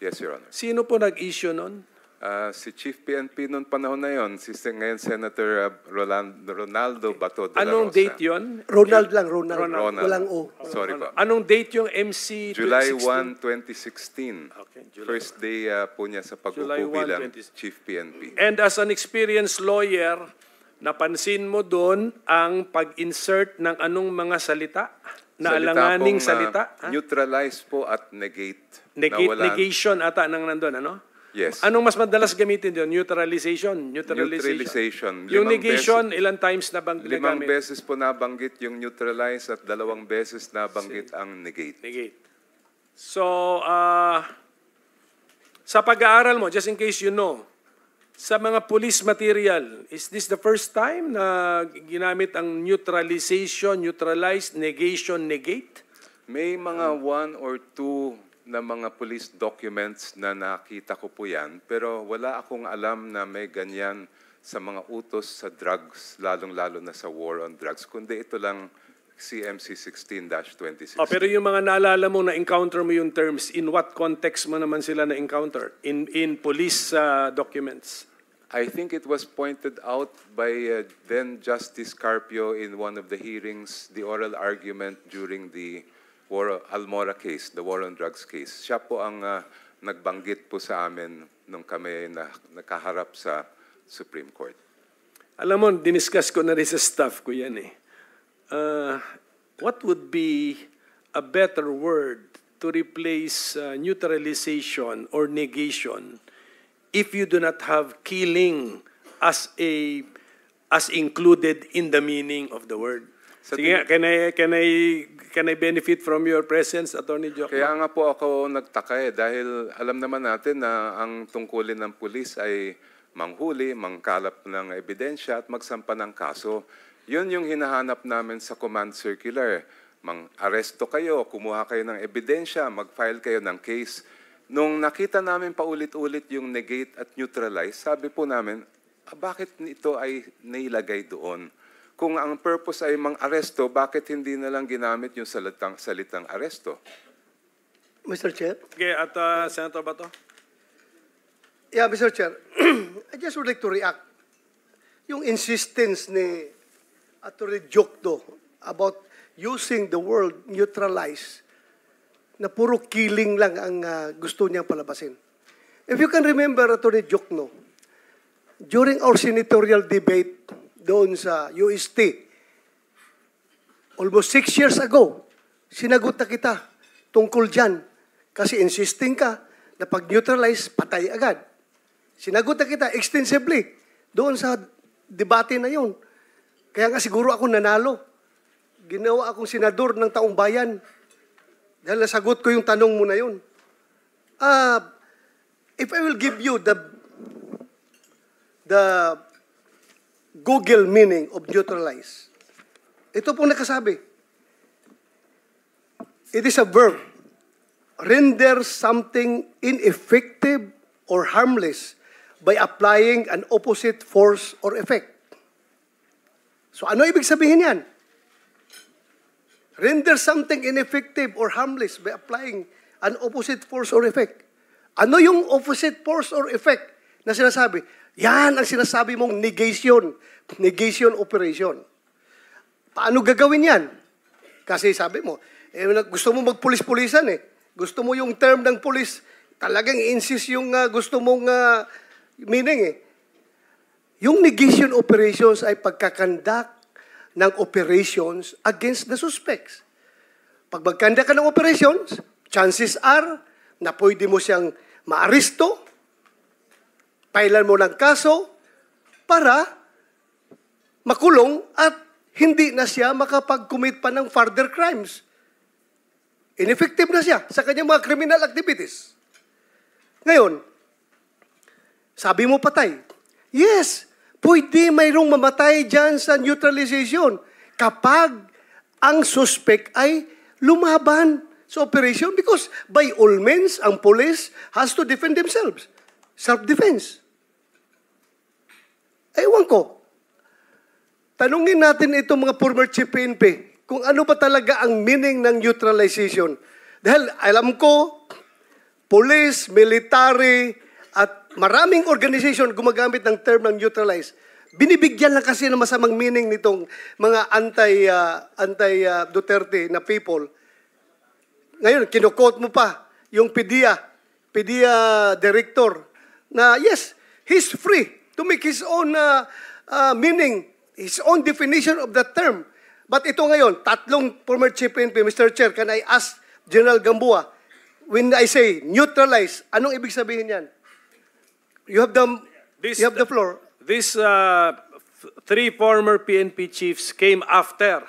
Yes, Your Honor. Sino po nag-issue noon? Uh, si Chief PNP noon panahon na yon, si ngayon Senator uh, ah, Roland, Ronaldo Bato de Anong Rosa. date yon? Ronald lang, Ronald. Ronald. Ronald. Walang O. Sorry po. Anong date yung MC July 1, 2016. Okay, July First day uh, po niya sa pag bilang 20... Chief PNP. And as an experienced lawyer, napansin mo doon ang pag-insert ng anong mga salita? na alanganing salita. Pong, uh, neutralize po at negate. Negate, negation ata nang nandun, ano? Yes. Anong mas madalas gamitin doon? Neutralization. Neutralization. neutralization. Yung negation, beses, ilang times na bang Limang nagamit? beses po nabanggit yung neutralize at dalawang beses nabanggit See. ang negate. Negate. So, uh, sa pag-aaral mo, just in case you know, sa mga police material, is this the first time na ginamit ang neutralization, neutralize, negation, negate? May mga um, one or two na mga police documents na nakita ko po yan, pero wala akong alam na may ganyan sa mga utos sa drugs, lalong-lalo na sa war on drugs, kundi ito lang CMC 16-2016. Oh, pero yung mga naalala mo na encounter mo yung terms, in what context mo naman sila na encounter? In in police uh, documents? I think it was pointed out by uh, then Justice Carpio in one of the hearings, the oral argument during the War, Almora case, the war on drugs case. Siya po ang uh, nagbanggit po sa amin nung kami na, nakaharap sa Supreme Court. Alam mo, diniscuss ko na rin sa staff ko yan eh. Uh, what would be a better word to replace uh, neutralization or negation if you do not have killing as a as included in the meaning of the word? Sa Sige, can I, can I can I benefit from your presence, Attorney Jokman? Kaya nga po ako nagtaka eh, dahil alam naman natin na ang tungkulin ng pulis ay manghuli, mangkalap ng ebidensya at magsampa ng kaso. Yun yung hinahanap namin sa command circular. Mang-aresto kayo, kumuha kayo ng ebidensya, mag-file kayo ng case. Nung nakita namin paulit-ulit yung negate at neutralize, sabi po namin, ah, bakit ito ay nilagay doon? Kung ang purpose ay mang aresto, bakit hindi na lang ginamit yung salitang, salitang aresto? Mr. Chair? Okay, at uh, Senator Bato? Yeah, Mr. Chair, I just would like to react. Yung insistence ni Atty. Jokdo about using the word neutralize na puro killing lang ang uh, gusto niyang palabasin. If you can remember, Atty. Jokno, during our senatorial debate doon sa UST. Almost six years ago, sinagot na kita tungkol dyan. Kasi insisting ka na pag-neutralize, patay agad. Sinagot na kita extensively doon sa debate na yon. Kaya nga siguro ako nanalo. Ginawa akong senador ng taong bayan. Dahil nasagot ko yung tanong mo na yun. Uh, if I will give you the the Google meaning of neutralize. Ito pong nakasabi. It is a verb. Render something ineffective or harmless by applying an opposite force or effect. So ano ibig sabihin yan? Render something ineffective or harmless by applying an opposite force or effect. Ano yung opposite force or effect na sinasabi? Yan ang sinasabi mong negation. Negation operation. Paano gagawin yan? Kasi sabi mo, eh, gusto mo magpulis-pulisan eh. Gusto mo yung term ng pulis, talagang insist yung uh, gusto mong uh, meaning eh. Yung negation operations ay pagkakandak ng operations against the suspects. Pag magkanda ka ng operations, chances are na pwede mo siyang maaresto, Pailan mo ng kaso para makulong at hindi na siya makapag-commit pa ng further crimes. Ineffective na siya sa kanyang mga criminal activities. Ngayon, sabi mo patay. Yes, pwede mayroong mamatay dyan sa neutralization kapag ang suspect ay lumaban sa operation because by all means, ang police has to defend themselves. Self-defense. Ewan ko. Tanungin natin itong mga former chief PNP kung ano ba talaga ang meaning ng neutralization. Dahil alam ko, police, military, at maraming organization gumagamit ng term ng neutralize. Binibigyan lang kasi ng masamang meaning nitong mga anti, uh, anti uh, Duterte na people. Ngayon, kinukot mo pa yung PDEA, PDEA director, na yes, he's free to make his own uh, uh, meaning, his own definition of the term. But ito ngayon, tatlong former Chief NP, Mr. Chair, can I ask General Gamboa, when I say neutralize, anong ibig sabihin yan? You have the, this, you have the floor. This uh, three former PNP chiefs came after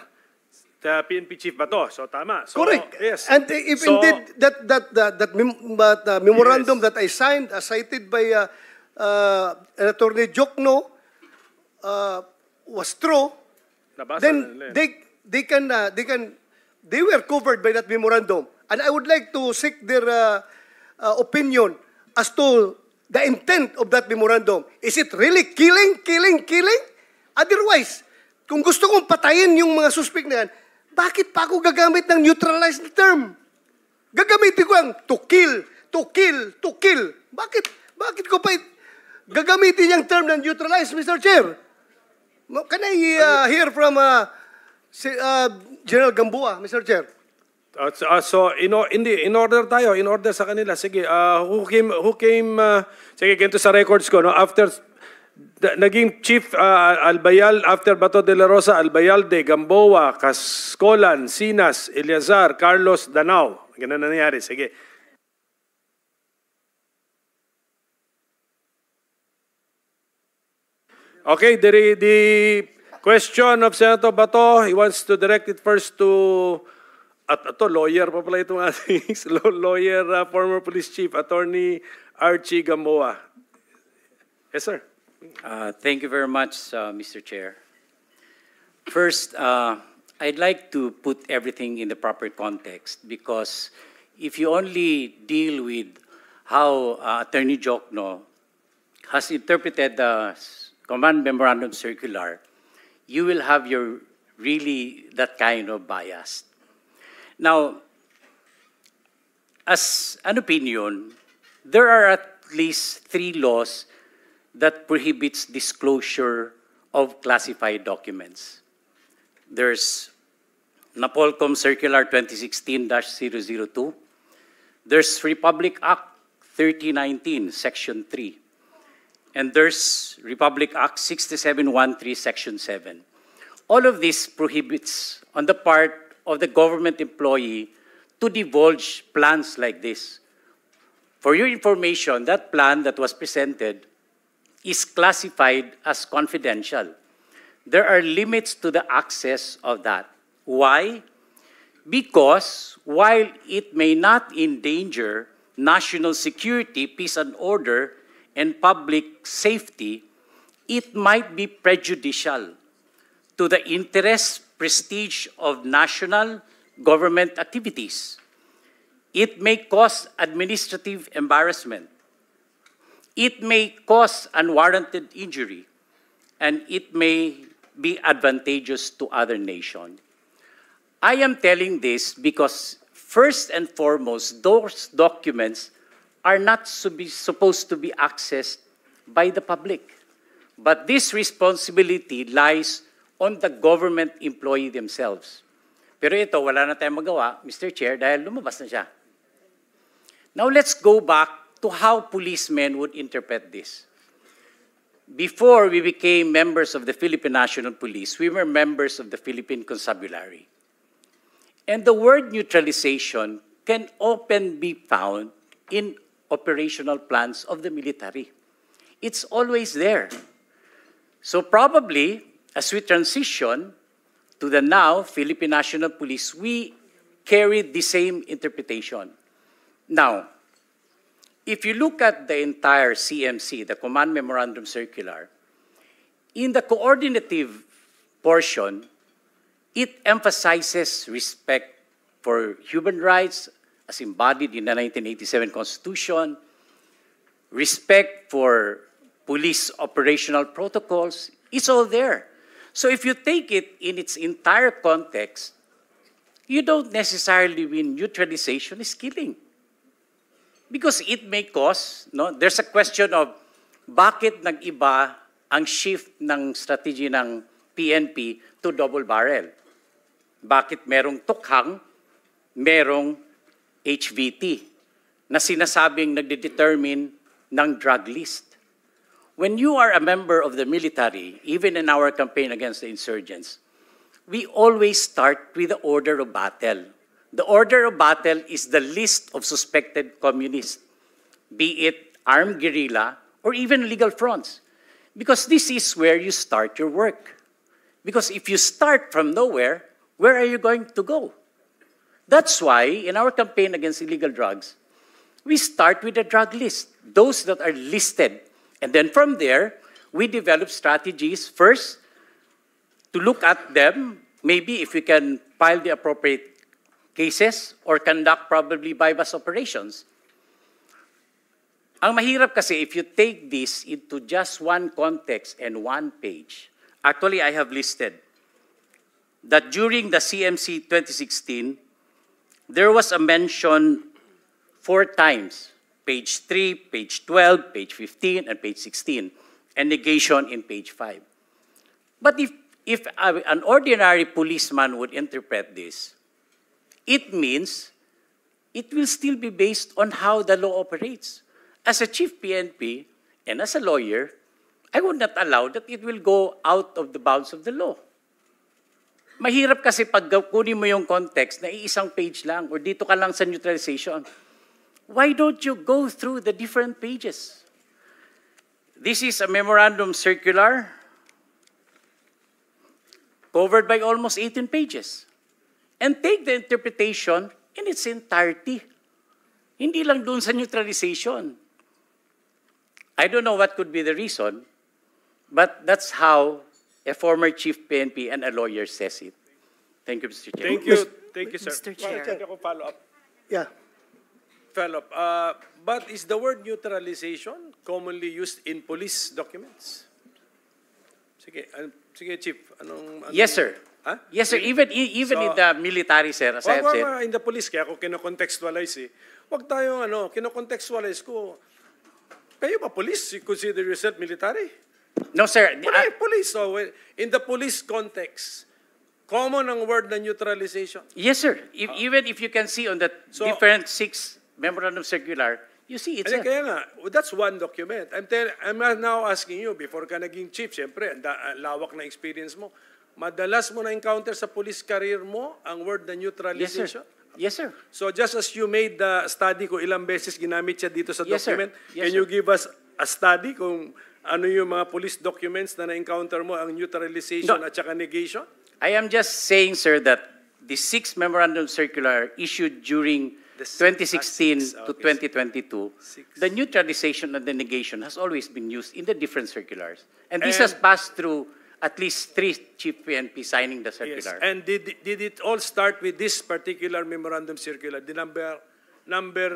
the PNP chief ba So tama. So, Correct. Yes. And if so, indeed that that that, that, that uh, memorandum yes. that I signed, uh, cited by uh, uh, Attorney Jokno uh, was true, Nabasa then they they can uh, they can they were covered by that memorandum. And I would like to seek their uh, uh, opinion as to the intent of that memorandum. Is it really killing, killing, killing? Otherwise, kung gusto kong patayin yung mga suspect na yan, bakit pa ako gagamit ng neutralized term? Gagamitin ko ang to kill, to kill, to kill. Bakit? Bakit ko pa Gagamitin niyang term na neutralize, Mr. Chair. Can I uh, hear from uh, uh, General Gamboa, Mr. Chair? Uh, so, uh, so in, in, the, in order tayo, in order sa kanila, sige, uh, who came, who came uh, sige, ganito sa records ko, no? after da, naging chief uh, Albayal after Bato de la Rosa, Albayalde, Gamboa, Kaskolan, Sinas, Eliazar, Carlos, Danao. Ganun na nangyari. Sige. Okay, the, the question of Senator Bato, he wants to direct it first to, at ito, lawyer pa pala itong ating lawyer, uh, former police chief, attorney Archie Gamboa. Yes, sir. Uh, thank you very much, uh, Mr. Chair. First, uh, I'd like to put everything in the proper context because if you only deal with how uh, Attorney Jokno has interpreted the command memorandum circular, you will have your really that kind of bias. Now, as an opinion, there are at least three laws that prohibits disclosure of classified documents. There's NAPOLCOM Circular 2016-002. There's Republic Act 3019, Section 3 and there's Republic Act 6713, Section 7. All of this prohibits on the part of the government employee to divulge plans like this. For your information, that plan that was presented is classified as confidential. There are limits to the access of that. Why? Because while it may not endanger national security, peace and order, and public safety, it might be prejudicial to the interest prestige of national government activities. It may cause administrative embarrassment. It may cause unwarranted injury, and it may be advantageous to other nations. I am telling this because first and foremost, those documents are not to be, supposed to be accessed by the public. But this responsibility lies on the government employee themselves. Pero ito, wala na tayong magawa, Mr. Chair, dahil lumabas na siya. Now let's go back to how policemen would interpret this. Before we became members of the Philippine National Police, we were members of the Philippine Constabulary. And the word neutralization can often be found in operational plans of the military. It's always there. So probably, as we transition to the now Philippine National Police, we carry the same interpretation. Now, if you look at the entire CMC, the Command Memorandum Circular, in the coordinative portion, it emphasizes respect for human rights, as embodied in the 1987 Constitution, respect for police operational protocols, it's all there. So if you take it in its entire context, you don't necessarily win neutralization is killing. Because it may cause, no? there's a question of bakit nag-iba ang shift ng strategy ng PNP to double barrel? Bakit merong tukhang, merong HVT na sinasabing nagdedetermine ng drug list. When you are a member of the military, even in our campaign against the insurgents, we always start with the order of battle. The order of battle is the list of suspected communists, be it armed guerrilla or even legal fronts. Because this is where you start your work. Because if you start from nowhere, where are you going to go? That's why in our campaign against illegal drugs, we start with a drug list, those that are listed. And then from there, we develop strategies first to look at them, maybe if we can file the appropriate cases or conduct probably bypass operations. Ang mahirap kasi if you take this into just one context and one page. Actually, I have listed that during the CMC 2016, there was a mention four times, page 3, page 12, page 15, and page 16, and negation in page 5. But if, if an ordinary policeman would interpret this, it means it will still be based on how the law operates. As a chief PNP and as a lawyer, I would not allow that it will go out of the bounds of the law. Mahirap kasi pag kunin mo yung context na iisang page lang or dito ka lang sa neutralization. Why don't you go through the different pages? This is a memorandum circular covered by almost 18 pages. And take the interpretation in its entirety. Hindi lang doon sa neutralization. I don't know what could be the reason, but that's how A former chief PNP and a lawyer says it. Thank you, Mr. Chair. Thank you, thank you, sir. Mr. Chair. Well, follow up. Yeah. Follow up. Uh, but is the word neutralization commonly used in police documents? Sige, uh, sige Chief. Anong, anong, yes, sir. Huh? Yes, sir. Even, e, even so, in the military, sir, as wag, I have wag, said. in the police, kaya ako kinocontextualize eh. Huwag tayong ano, kinocontextualize ko. Kayo ba police? You consider yourself military? No, sir. Police, I, police. So in the police context, common ang word na neutralization. Yes, sir. If, uh, even if you can see on the so, different six memorandum circular, you see it's Kaya nga, that's one document. I'm, tell, I'm now asking you, before ka naging chief, siyempre, da, lawak na experience mo, madalas mo na-encounter sa police career mo ang word na neutralization? Yes, sir. Yes, sir. So just as you made the study ko ilang beses ginamit siya dito sa yes, document, sir. Yes, can sir. you give us a study kung ano yung mga police documents na na-encounter mo ang neutralization no. at saka negation? I am just saying, sir, that the sixth memorandum circular issued during 2016 six, oh, to 2022, six. the neutralization and the negation has always been used in the different circulars. And this and, has passed through at least three chief PNP signing the circular. Yes. And did, did it all start with this particular memorandum circular, the number, number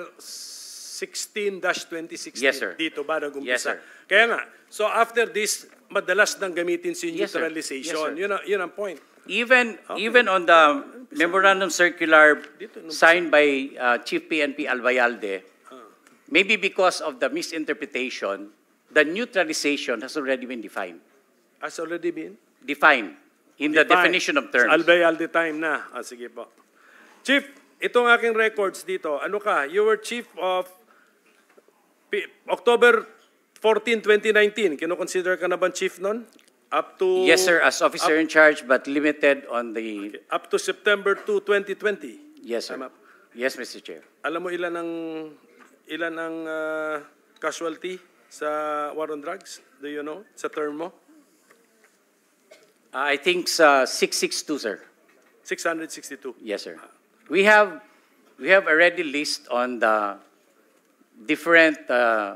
16-2016 yes, sir. dito ba nag-umpisa? Yes, sir. Kaya nga, so after this, madalas nang gamitin si neutralization. Sir. Yes, sir. Yun, ang, yun ang point. Even okay. even on the umpisa. memorandum circular dito, signed by uh, Chief PNP Albayalde, ah. maybe because of the misinterpretation, the neutralization has already been defined. Has already been? Defined. In defined. the definition of terms. Albayalde time na. Ah, sige po. Chief, itong aking records dito, ano ka? You were chief of October 14, 2019, kinoconsider ka na ba chief noon? Up to... Yes, sir, as officer up, in charge but limited on the... Okay. Up to September 2, 2020? Yes, sir. Tama. Yes, Mr. Chair. Alam mo ilan ang, ilan ang uh, casualty sa war on drugs? Do you know? Sa term mo? Uh, I think sa 662, sir. 662? Yes, sir. We have, we have already list on the different uh,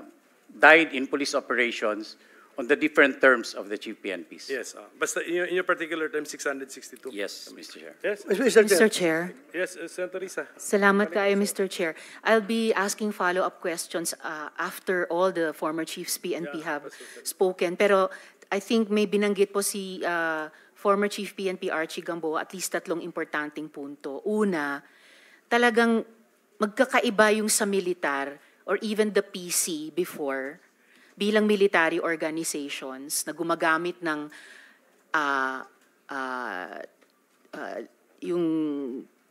died in police operations on the different terms of the chief PNPs. Yes, uh, basta in your, in your particular term, 662. Yes, Mr. Chair. Yes, Mr. Chair. Mr. Chair. Yes, uh, Senator Risa. Salamat kayo, Mr. Chair. I'll be asking follow-up questions uh, after all the former chiefs PNP yeah, have spoken. Pero I think may binanggit po si uh, former chief PNP Archie Gambo at least tatlong importanteng punto. Una, talagang magkakaiba yung sa militar or even the PC before bilang military organizations na gumagamit ng uh, uh, uh, yung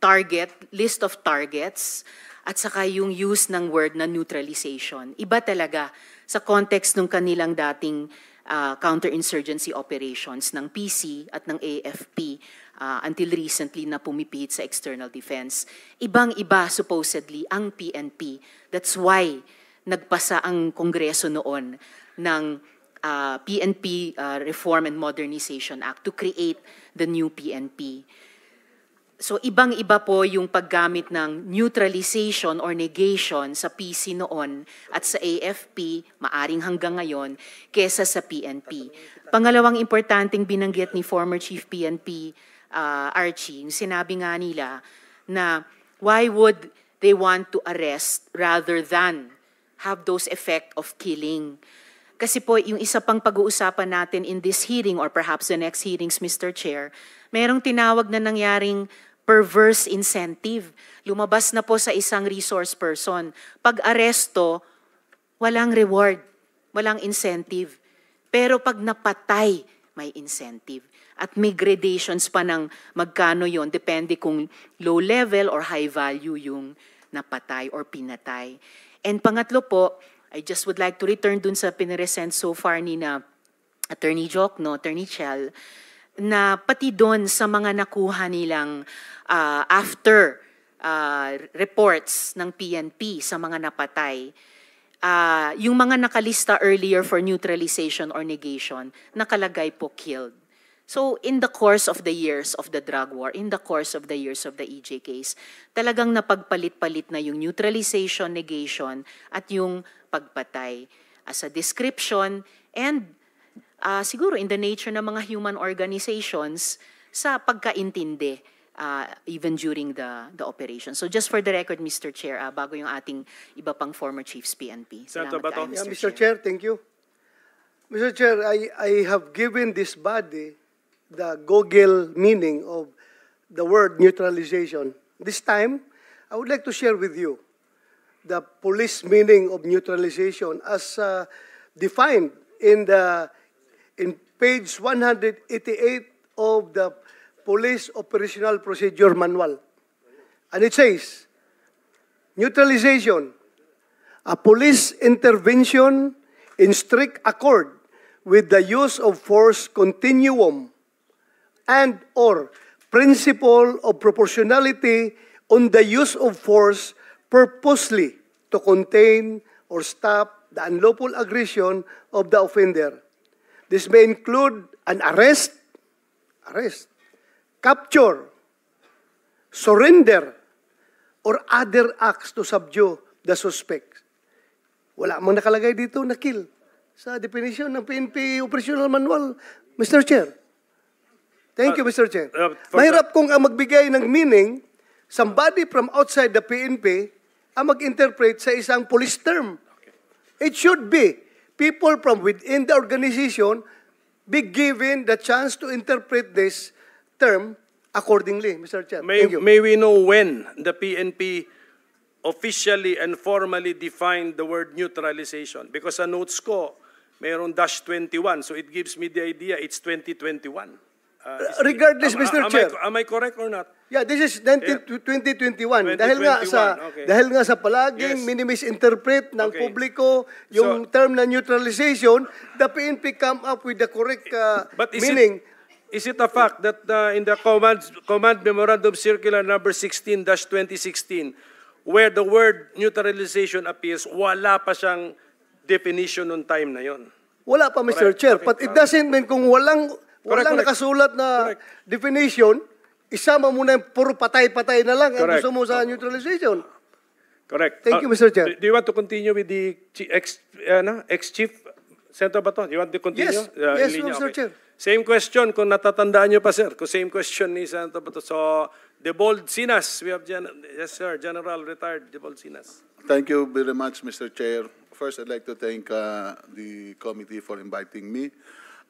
target, list of targets, at saka yung use ng word na neutralization. Iba talaga sa context ng kanilang dating uh, counterinsurgency operations ng PC at ng AFP uh, until recently na pumipit sa external defense. Ibang-iba supposedly ang PNP. That's why nagpasa ang Kongreso noon ng uh, PNP uh, Reform and Modernization Act to create the new PNP. So ibang-iba po yung paggamit ng neutralization or negation sa PC noon at sa AFP, maaring hanggang ngayon, kesa sa PNP. Pangalawang importanteng binanggit ni former Chief PNP uh, ah, Archie, sinabi nga nila na why would they want to arrest rather than have those effect of killing? Kasi po, yung isa pang pag-uusapan natin in this hearing or perhaps the next hearings, Mr. Chair, merong tinawag na nangyaring perverse incentive. Lumabas na po sa isang resource person. Pag aresto, walang reward, walang incentive. Pero pag napatay, may incentive. At may gradations pa ng magkano yon depende kung low level or high value yung napatay or pinatay. And pangatlo po, I just would like to return dun sa pinresent so far ni na Attorney Jock, no, Attorney Chell, na pati doon sa mga nakuha nilang uh, after uh, reports ng PNP sa mga napatay, uh, yung mga nakalista earlier for neutralization or negation, nakalagay po killed. So in the course of the years of the drug war, in the course of the years of the EJ case, talagang napagpalit-palit na yung neutralization, negation, at yung pagpatay as a description and uh, siguro in the nature ng mga human organizations sa pagkaintindi uh, even during the, the operation. So just for the record, Mr. Chair, uh, bago yung ating iba pang former chiefs PNP. Salamat Bato. Mr. Yeah, Mr. Chair. thank you. Mr. Chair, I, I have given this body the Google meaning of the word neutralization. This time, I would like to share with you the police meaning of neutralization as uh, defined in the in page 188 of the Police Operational Procedure Manual. And it says, neutralization, a police intervention in strict accord with the use of force continuum and or principle of proportionality on the use of force purposely to contain or stop the unlawful aggression of the offender This may include an arrest, arrest, capture, surrender, or other acts to subdue the suspect. Wala mang nakalagay dito na kill sa definition ng PNP Operational Manual, Mr. Chair. Thank you, uh, Mr. Chair. Uh, Mahirap kung ang magbigay ng meaning, somebody from outside the PNP ang mag-interpret sa isang police term. It should be people from within the organization be given the chance to interpret this term accordingly, Mr. Chair. May, may we know when the PNP officially and formally defined the word neutralization? Because sa notes ko, mayroon dash 21, so it gives me the idea it's 2021. Uh, Regardless, am, Mr. Am Chair. I, am I correct or not? Yeah, this is 19, yeah. 2021. 2021. Dahil nga sa okay. dahil nga sa palaging yes. minimisinterpret ng okay. publiko yung so, term na neutralization, the PNP come up with the correct uh, but is meaning. It, Is it a fact that uh, in the command, command memorandum circular number 16-2016, where the word neutralization appears, wala pa siyang definition noong time na yon? Wala pa, Mr. Correct. Chair. Okay. But it doesn't mean kung walang Correct, walang correct. nakasulat na correct. definition, isama mo na yung puro patay-patay na lang correct. ang gusto mo sa neutralization. Correct. Thank uh, you, Mr. Chair. Do you want to continue with the ex, ano, ex-chief Senator Bato? You want to continue? Yes, uh, yes linya? Mr. Okay. Same question, kung natatandaan nyo pa, sir. Kung same question ni Senator Bato. So, the bold Sinas. We have, Gen yes, sir, General Retired bold Sinas. Thank you very much, Mr. Chair. First, I'd like to thank uh, the committee for inviting me.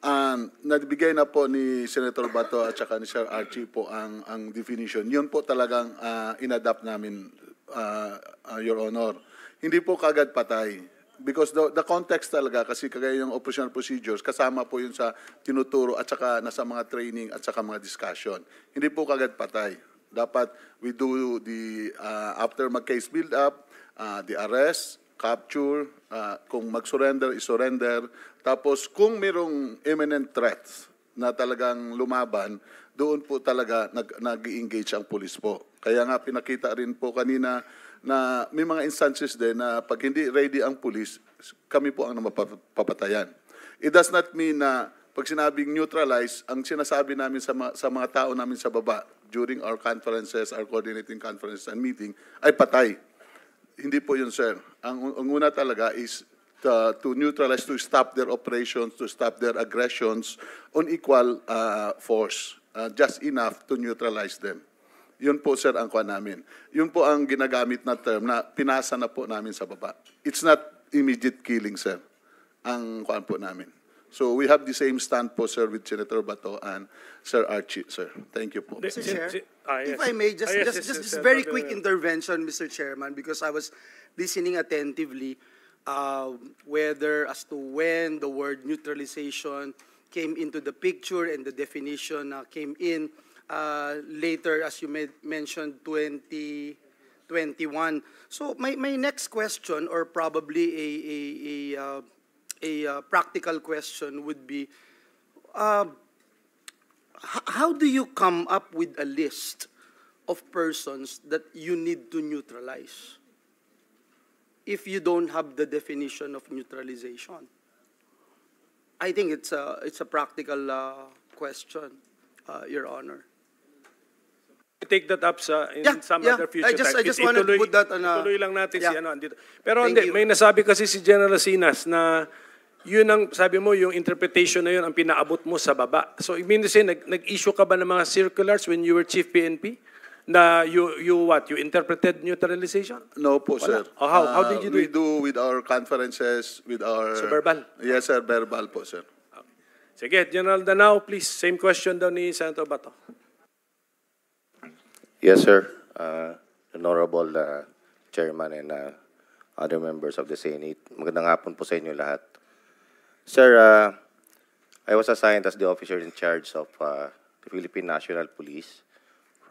Um, nagbigay na po ni Senator Bato at saka ni Sir Archie po ang, ang definition. Yun po talagang uh, inadapt namin, uh, uh, Your Honor. Hindi po kagad patay. Because the, the context talaga, kasi kagaya yung operational procedures, kasama po yun sa tinuturo at saka nasa mga training at saka mga discussion. Hindi po kagad patay. Dapat we do the, uh, after mag-case build-up, uh, the arrest, capture, uh, kung mag-surrender, surrender, tapos kung merong imminent threats na talagang lumaban, doon po talaga nag, engage ang pulis po. Kaya nga pinakita rin po kanina na may mga instances din na pag hindi ready ang pulis, kami po ang mapapatayan. It does not mean na pag sinabing neutralize, ang sinasabi namin sa, ma- sa mga tao namin sa baba during our conferences, our coordinating conferences and meeting, ay patay. Hindi po yun, sir. Ang, ang una talaga is uh, to neutralize, to stop their operations, to stop their aggressions on equal uh, force, uh, just enough to neutralize them. Yun po, sir, ang kuha namin. Yun po ang ginagamit na term na pinasa na po namin sa baba. It's not immediate killing, sir, ang kuha po namin. So we have the same stand po, sir, with Senator Bato and Sir Archie, sir. Thank you po. Mr. Chair, ah, if I may, just, ah, just, just, just very quick intervention, Mr. Chairman, because I was listening attentively. Um, whether as to when the word neutralization came into the picture and the definition uh, came in uh, later, as you mentioned, 2021. 20, so my, my next question, or probably a, a, a, uh, a uh, practical question, would be, um, how do you come up with a list of persons that you need to neutralize? if you don't have the definition of neutralization? I think it's a, it's a practical uh, question, uh, Your Honor. Take that up sa in yeah, some yeah. other future I just, time. I just want to put that on a... Uh, ituloy lang natin yeah. si ano andito. Pero hindi, may nasabi kasi si General Sinas na yun ang, sabi mo, yung interpretation na yun ang pinaabot mo sa baba. So, I mean to say, nag-issue ka ba ng mga circulars when you were Chief PNP? na you, you what? You interpreted neutralization? No po, sir. O oh, how, how did you do we it? do with our conferences, with our... So verbal? Yes, sir. Verbal po, sir. Sige, General Danao, please. Same question daw ni Senator Bato. Yes, sir. Uh, honorable uh, Chairman and uh, other members of the Senate. Magandang hapon po sa inyo lahat. Sir, uh, I was assigned as the officer in charge of uh, the Philippine National Police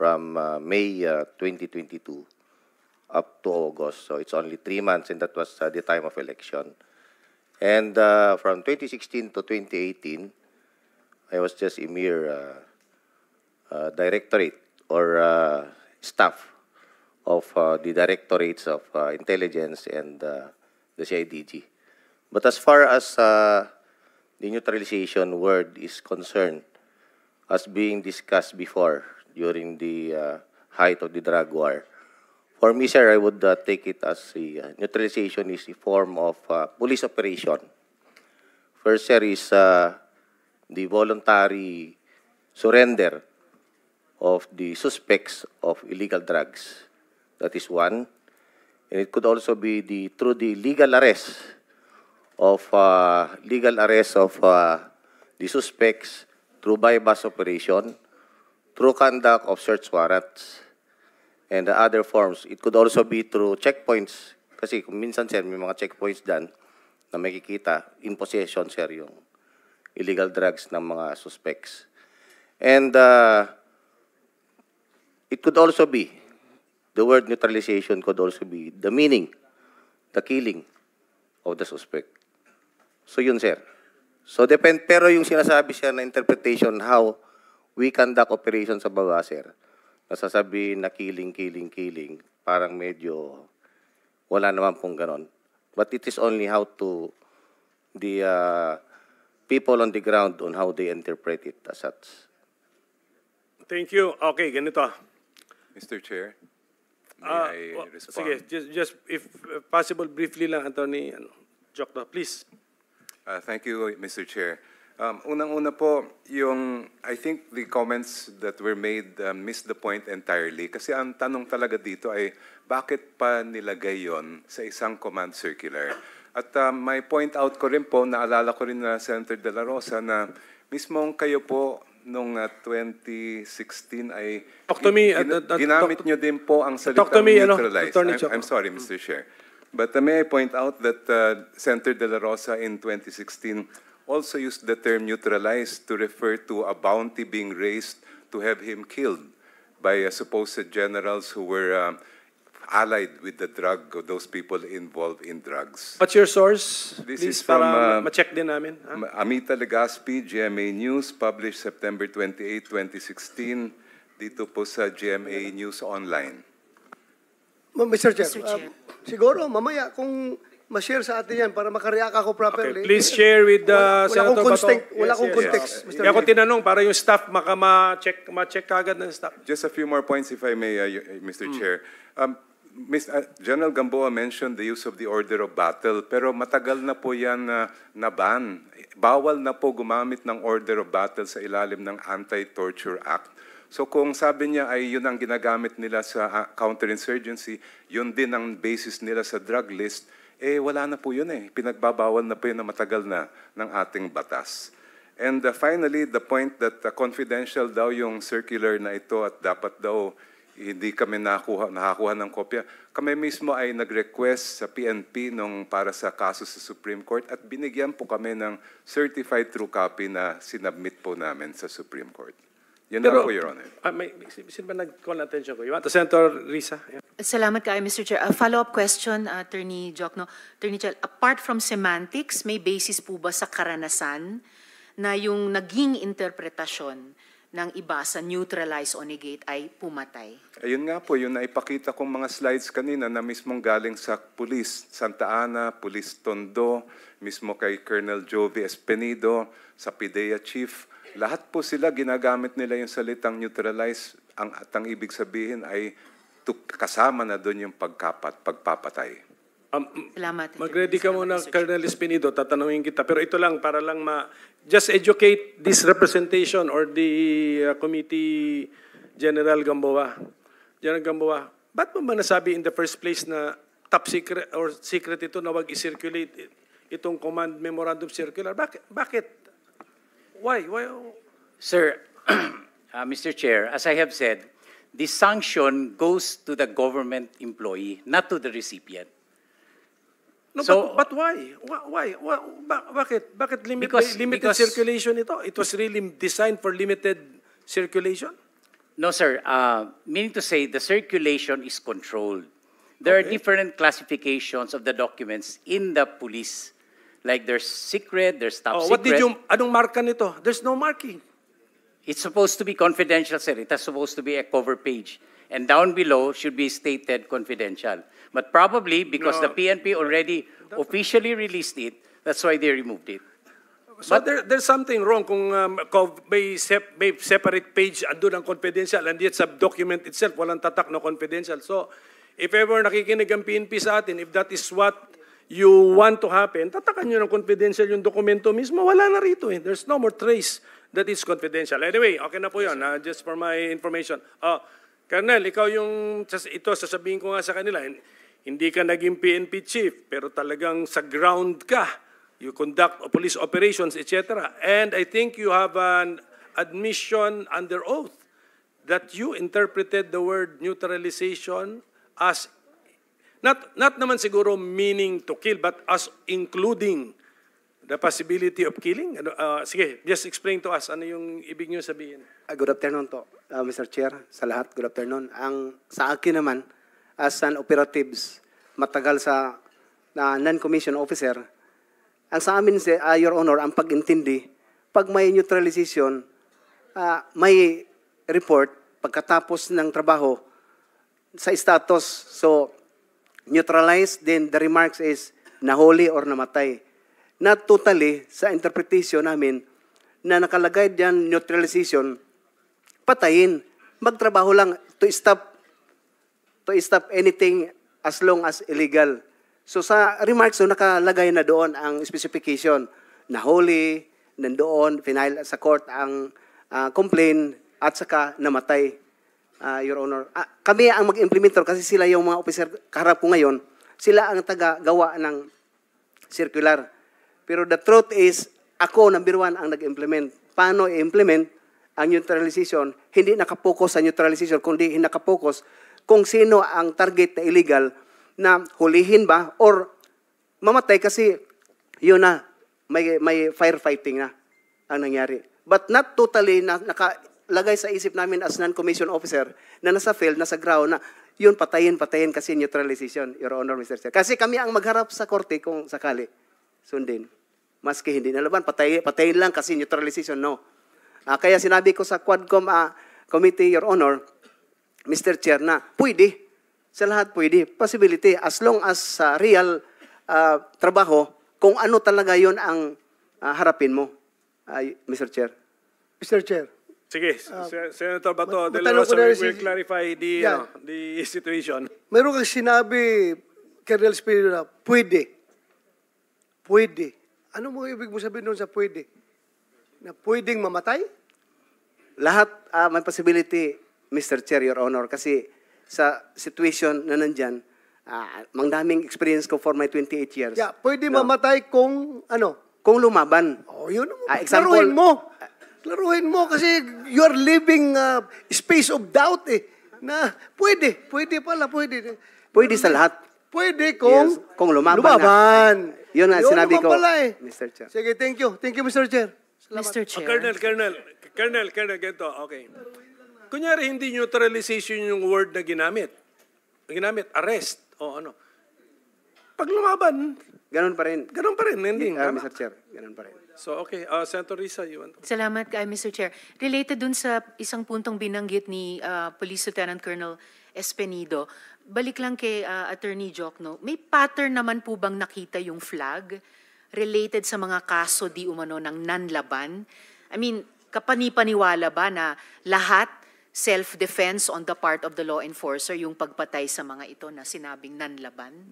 from uh, May uh, 2022 up to August. So it's only three months, and that was uh, the time of election. And uh, from 2016 to 2018, I was just a mere uh, uh, directorate or uh, staff of uh, the directorates of uh, intelligence and uh, the CIDG. But as far as uh, the neutralization word is concerned, as being discussed before, during the uh, height of the drug war. For me, sir, I would uh, take it as the uh, neutralization is a form of uh, police operation. First, sir, is uh, the voluntary surrender of the suspects of illegal drugs. That is one. And it could also be the through the legal arrest of uh, legal arrest of uh, the suspects through bypass operation through conduct of search warrants and the other forms. It could also be through checkpoints. Kasi kung minsan, sir, may mga checkpoints dyan na makikita in possession, sir, yung illegal drugs ng mga suspects. And uh, it could also be, the word neutralization could also be the meaning, the killing of the suspect. So yun, sir. So depend, pero yung sinasabi siya na interpretation, how we conduct operation sa bawa, sir. Nasasabihin na killing, killing, killing, parang medyo wala naman pong ganon. But it is only how to the uh, people on the ground on how they interpret it as such. Thank you. Okay, ganito. Mr. Chair, may uh, I well, respond? Sige, just, just if possible, briefly lang, Attorney ano, Jokta, please. Uh, thank you, Mr. Chair. Um, Unang-una po, yung I think the comments that were made uh, um, missed the point entirely. Kasi ang tanong talaga dito ay bakit pa nilagay yon sa isang command circular? At uh, may point out ko rin po, naalala ko rin na Senator De La Rosa na mismong kayo po nung uh, 2016 ay talk to me, uh, gin- uh, uh, ginamit talk, nyo din po ang salitang talk to me, neutralized. Ano, I'm, I'm sorry, Mr. Chair. But uh, may I point out that uh, Senator De La Rosa in 2016 also used the term neutralized to refer to a bounty being raised to have him killed by uh, supposed generals who were um, allied with the drug or those people involved in drugs. What's your source? This Please, is from para uh, ma-check din namin. Huh? Amita Legaspi, GMA News, published September 28, 2016, dito po sa GMA News Online. Mr. Chair, Mr. Um, Chair. Uh, siguro mamaya kung ma-share sa atin yan para makareact ako properly. Okay, please share with the uh, wala, Senator wala Bato. Wala yes, akong yes, context, yes. Mr. Kaya ako tinanong para yung staff makama-check ma-check agad ng staff. Just a few more points if I may, uh, uh Mr. Mm. Chair. Um, Ms. Uh, General Gamboa mentioned the use of the order of battle, pero matagal na po yan uh, na ban. Bawal na po gumamit ng order of battle sa ilalim ng Anti-Torture Act. So kung sabi niya ay yun ang ginagamit nila sa counterinsurgency, yun din ang basis nila sa drug list, eh wala na po yun eh. Pinagbabawal na po yun na matagal na ng ating batas. And uh, finally, the point that uh, confidential daw yung circular na ito at dapat daw eh, hindi kami nakuha, nakakuha ng kopya. Kami mismo ay nag-request sa PNP nung para sa kaso sa Supreme Court at binigyan po kami ng certified true copy na sinabmit po namin sa Supreme Court. Yun Pero, na po, Your Honor. Uh, may, sino ba nag-call na attention ko? You want to Senator Risa? Yeah. Salamat kayo, Mr. Chair. A follow-up question, uh, Attorney Jokno. Attorney Chair, apart from semantics, may basis po ba sa karanasan na yung naging interpretasyon ng iba sa neutralize o negate ay pumatay? Ayun nga po, yun na ipakita kong mga slides kanina na mismong galing sa pulis, Santa Ana, Pulis Tondo, mismo kay Colonel Jovi Espenido, sa PDEA Chief, lahat po sila ginagamit nila yung salitang neutralize ang at ang ibig sabihin ay to, kasama na doon yung pagkapat, pagpapatay. Um, Salamat. Mag-ready ka muna, Colonel Espinido, tatanungin kita. Pero ito lang, para lang ma... Just educate this representation or the uh, committee General Gamboa. General Gamboa, ba't mo ba nasabi in the first place na top secret or secret ito na wag i-circulate itong command memorandum circular? Bakit? Bakit? Why? Why? Sir, uh, Mr. Chair, as I have said, the sanction goes to the government employee, not to the recipient. No, so, but, but why? Why? why? Bakit? Bakit limit, because, limited because, circulation ito? It was really designed for limited circulation? No, sir. Uh, meaning to say, the circulation is controlled. There okay. are different classifications of the documents in the police Like there's secret, there's top oh, secret. What did you, anong marka nito? There's no marking. It's supposed to be confidential, sir. It is supposed to be a cover page. And down below should be stated confidential. But probably because no, the PNP already officially released it, that's why they removed it. So But there, there's something wrong kung um, may, sep, may separate page andun ang confidential and yet sa document itself walang tatak na confidential. So if ever nakikinig ang PNP sa atin, if that is what you want to happen, tatakan nyo ng confidential yung dokumento mismo, wala na rito eh. There's no more trace that is confidential. Anyway, okay na po yun, uh, just for my information. Uh, Colonel, ikaw yung, ito sasabihin ko nga sa kanila, hindi ka naging PNP chief, pero talagang sa ground ka. You conduct police operations, etc. And I think you have an admission under oath that you interpreted the word neutralization as Not, not naman siguro meaning to kill, but as including the possibility of killing? Ano, uh, sige, just explain to us ano yung ibig nyo sabihin. Uh, good afternoon to, uh, ah, Mr. Chair, sa lahat. Good afternoon. Ang sa akin naman, as an operatives, matagal sa na uh, non commissioned officer, ang sa amin, uh, Your Honor, ang pag-intindi, pag may neutralization, uh, may report pagkatapos ng trabaho sa status. So, neutralized, then the remarks is nahuli or namatay. Not totally, sa interpretation namin, na nakalagay diyan neutralization, patayin. Magtrabaho lang to stop to stop anything as long as illegal. So sa remarks, so nakalagay na doon ang specification. Nahuli, nandoon, final sa court ang uh, complaint, at saka namatay uh, Your Honor. Ah, kami ang mag-implementor kasi sila yung mga officer kaharap ko ngayon. Sila ang taga-gawa ng circular. Pero the truth is, ako, number one, ang nag-implement. Paano i-implement ang neutralization? Hindi nakapokus sa neutralization, kundi nakapokus kung sino ang target na illegal na hulihin ba or mamatay kasi yun na, may, may firefighting na ang nangyari. But not totally na, naka lagay sa isip namin as non-commission officer na nasa field, nasa ground na yun patayin, patayin kasi neutralization, Your Honor, Mr. Chair. Kasi kami ang magharap sa korte kung sakali. Sundin. Maski hindi nalaban, patay, patayin lang kasi neutralization, no. Uh, kaya sinabi ko sa Quadcom uh, Committee, Your Honor, Mr. Chair, na pwede. Sa lahat pwede. Possibility. As long as sa uh, real uh, trabaho, kung ano talaga yon ang uh, harapin mo, uh, Mr. Chair. Mr. Chair, Sige, uh, Senator Bato, tell us, we will clarify the, yeah. ano, the situation. Meron kang sinabi, Colonel Spiro, na pwede. Pwede. Ano mo ibig mo sabihin doon sa pwede? Na pwedeng mamatay? Lahat, uh, may possibility, Mr. Chair, Your Honor, kasi sa situation na nandyan, uh, ah, mangdaming experience ko for my 28 years. Yeah, pwede no? mamatay kung ano? Kung lumaban. Oh, yun. ang Uh, example, mo. Laruhin mo kasi you are living uh, space of doubt eh. Na pwede, pwede pala, pwede. Pwede sa lahat. Pwede kung, yes, kung lumaban. Lumaban. Na. Yun ang sinabi ko, eh. Mr. Chair. Sige, thank you. Thank you, Mr. Chair. Salamat. Mr. Chair. Oh, Colonel, Colonel, Colonel, Colonel, ganito, okay. Kunyari, hindi neutralization yung word na ginamit. Ginamit, arrest, o ano. Pag lumaban, Ganun pa rin. Ganun pa rin, ending. Uh, Mr. Chair, ganun pa rin. So okay, uh, Senator Risa, you want to... Salamat, uh, ah, Mr. Chair. Related dun sa isang puntong binanggit ni uh, Police Lieutenant Colonel Espenido, balik lang kay uh, Attorney Jokno, may pattern naman po bang nakita yung flag related sa mga kaso di umano ng nanlaban? I mean, kapanipaniwala ba na lahat self-defense on the part of the law enforcer yung pagpatay sa mga ito na sinabing nanlaban?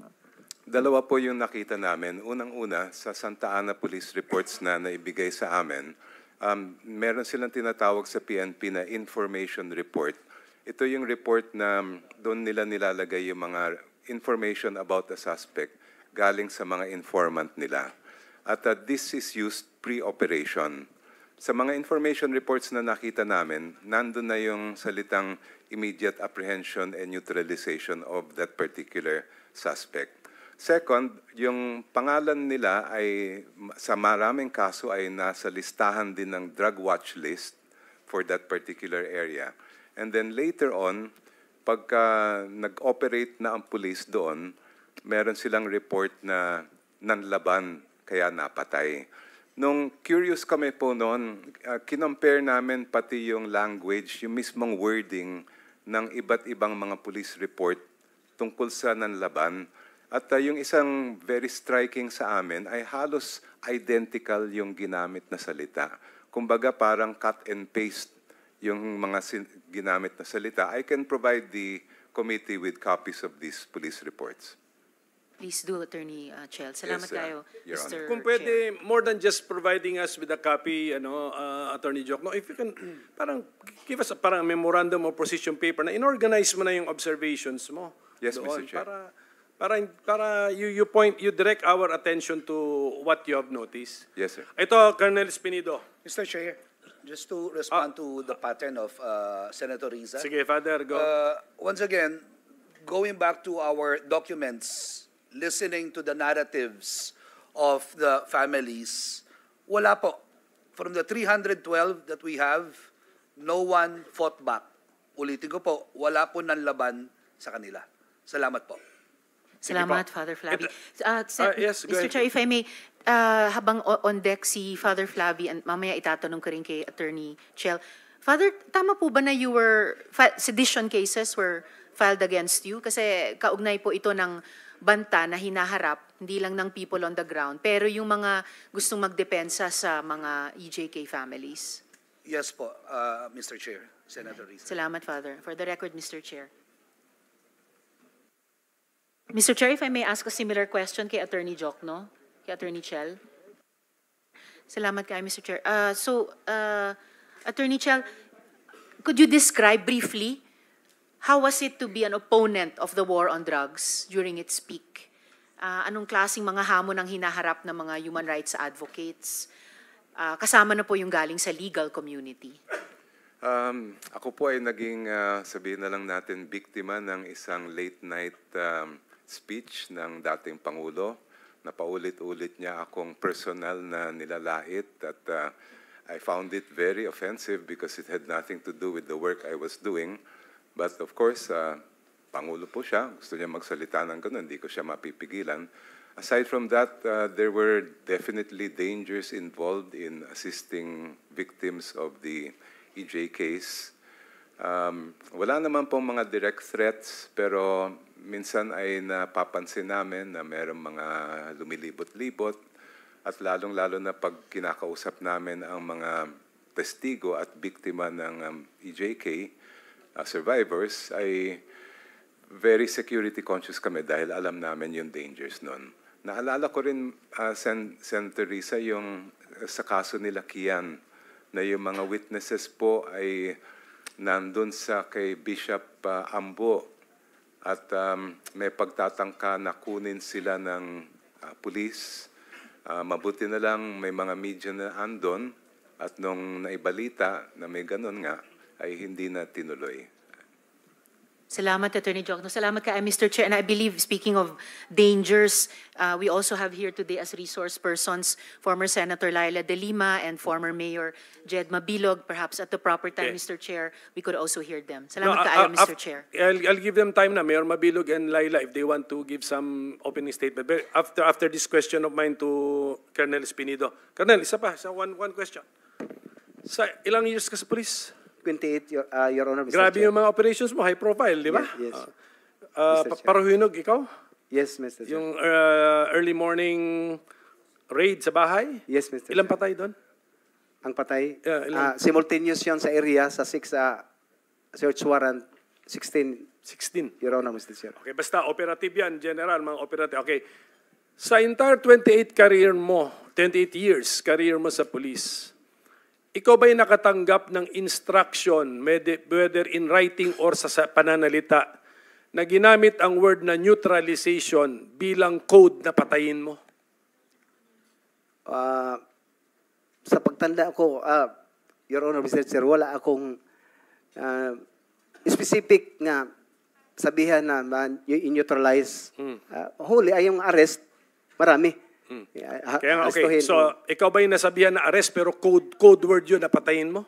Dalawa po yung nakita namin. Unang-una, sa Santa Ana Police Reports na naibigay sa amin, um, meron silang tinatawag sa PNP na information report. Ito yung report na doon nila nilalagay yung mga information about the suspect galing sa mga informant nila. At uh, this is used pre-operation. Sa mga information reports na nakita namin, nandun na yung salitang immediate apprehension and neutralization of that particular suspect. Second, yung pangalan nila ay sa maraming kaso ay nasa listahan din ng drug watch list for that particular area. And then later on, pagka nag-operate na ang police doon, meron silang report na nanlaban kaya napatay. Nung curious kami po noon, uh, kinompare namin pati yung language, yung mismong wording ng iba't ibang mga police report tungkol sa nanlaban at uh, yung isang very striking sa amin ay halos identical yung ginamit na salita. Kumbaga parang cut and paste yung mga ginamit na salita. I can provide the committee with copies of these police reports. Please do, Attorney uh, Chell. Salamat yes, uh, kayo, Mr. Kung pwede, Chair. more than just providing us with a copy, ano, uh, Attorney Jock, no, if you can, parang give us a, parang memorandum or position paper na inorganize mo na yung observations mo. Yes, doon, Mr. Chair. Para para para you you point you direct our attention to what you have noticed. Yes, sir. Ito Colonel Espinido. Mr. Chair, just to respond ah. to the pattern of uh, Senator Riza. Sige, Father, go. Uh, once again, going back to our documents, listening to the narratives of the families, wala po. From the 312 that we have, no one fought back. Ulitin ko po, wala po nang laban sa kanila. Salamat po. Salamat, Father Flavi. Uh, yes, Mr. Chair, if I may, uh, habang on deck si Father Flavi, and mamaya itatanong ko rin kay Attorney Chell, Father, tama po ba na you were, sedition cases were filed against you? Kasi kaugnay po ito ng banta na hinaharap, hindi lang ng people on the ground, pero yung mga gustong magdepensa sa mga EJK families. Yes po, uh, Mr. Chair. Senator Risa. Salamat, Father. For the record, Mr. Chair. Mr. Chair, if I may ask a similar question kay Attorney Jock, no? Kay Attorney Chell. Salamat kay Mr. Chair. Uh, so, uh, Attorney Chell, could you describe briefly how was it to be an opponent of the war on drugs during its peak? Uh, anong klaseng mga hamon ang hinaharap ng mga human rights advocates? Uh, kasama na po yung galing sa legal community. Um, ako po ay naging, uh, sabihin na lang natin, biktima ng isang late night um, speech ng dating Pangulo na paulit-ulit niya akong personal na nilalait at uh, I found it very offensive because it had nothing to do with the work I was doing. But of course, uh, Pangulo po siya. Gusto niya magsalita ng ganun. Hindi ko siya mapipigilan. Aside from that, uh, there were definitely dangers involved in assisting victims of the EJ case. Um, wala naman pong mga direct threats, pero minsan ay napapansin namin na mayroong mga lumilibot-libot at lalong-lalo na pag kinakausap namin ang mga testigo at biktima ng um, EJK uh, survivors ay very security conscious kami dahil alam namin yung dangers nun. Naalala ko rin, uh, Sen. Sen. Teresa, yung uh, sa kaso nila Kian na yung mga witnesses po ay nandun sa kay Bishop uh, Ambo at um, may pagtatangka na kunin sila ng uh, pulis. Uh, mabuti na lang may mga media na andon at nung naibalita na may ganun nga ay hindi na tinuloy. Salamat, Attorney Jogno. Salamat ka, uh, Mr. Chair. And I believe, speaking of dangers, uh, we also have here today as resource persons former Senator Laila De Lima and former Mayor Jed Mabilog. Perhaps at the proper time, yes. Mr. Chair, we could also hear them. Salamat no, ka, uh, Mr. Chair. I'll, I'll give them time na, Mayor Mabilog and Laila, if they want to give some opening statement. But after, after this question of mine to Colonel Espinido. Colonel, isa pa, isa, one, one question. Sa ilang years ka sa police? 28, Your, uh, Your Honor, Mr. Grabe Chair. yung mga operations mo, high profile, di ba? Yes, yes. Uh, Mr. paruhinog, ikaw? Yes, Mr. Chair. Yung uh, early morning raid sa bahay? Yes, Mr. Ilang patay doon? Ang patay? Uh, Uh, simultaneous yon sa area sa 6 uh, ah, search warrant 16. 16. Your Honor, Mr. Chair. Okay, basta operative yan, General, mga operative. Okay. Sa entire 28 career mo, 28 years career mo sa police, ikaw ba'y nakatanggap ng instruction, whether in writing or sa pananalita, na ginamit ang word na neutralization bilang code na patayin mo? Uh, sa pagtanda ko, uh, Your Honor, Mr. Chair, wala akong uh, specific na sabihan na man, you neutralize. Mm. Uh, huli ay yung arrest, marami. Mm. Yeah, Kaya okay. So, mo. ikaw ba yung nasabihan na arrest pero code, code word yun na patayin mo?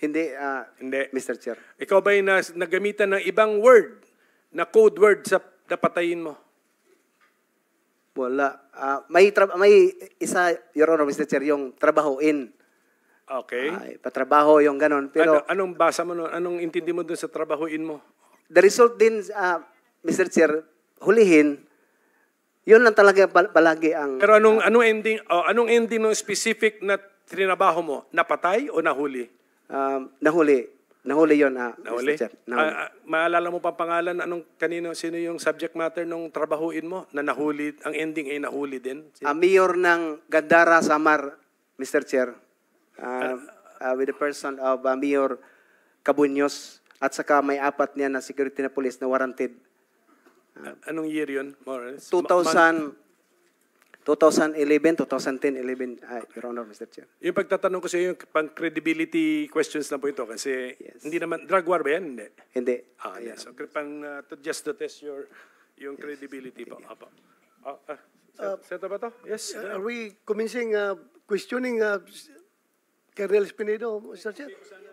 Hindi, uh, Hindi. Mr. Chair. Ikaw ba yung nas, nagamitan ng ibang word na code word sa na patayin mo? Wala. Uh, may, may isa, Your Honor, Mr. Chair, yung trabahuin. Okay. Uh, ah, patrabaho yung ganon. Pero, ano, anong basa mo nun? Anong intindi mo dun sa trabahuin mo? The result din, uh, Mr. Chair, hulihin, yun lang talaga palagi ang... Pero anong, anong ending, oh, anong ending ng specific na trinabaho mo? Napatay o nahuli? Um, nahuli. Nahuli yon ah, ah, nahuli? Mr. Chair. Nahuli. Ah, ah, maalala mo pa pangalan, anong kanino, sino yung subject matter nung trabahuin mo na nahuli, ang ending ay nahuli din? Sino? Ah, mayor ng Gandara, Samar, Mr. Chair. Uh, uh, with the person of uh, Mayor Cabuños at saka may apat niya na security na police na warranted Uh, Anong year yun? More 2000, 2011, 2010, 11, uh, Your Honor, Mr. Chair. Yung pagtatanong ko sa iyo, yung pang-credibility questions na po ito kasi yes. hindi naman, drug war ba yan? Hindi. Hindi. Ah, yes. So, pang, uh, to just to test your, yung yes. credibility po. Apo. Ah, ah, set, uh, Seto ba to? Yes. Uh, are we commencing uh, questioning uh, Colonel Spinedo, Mr. Chair?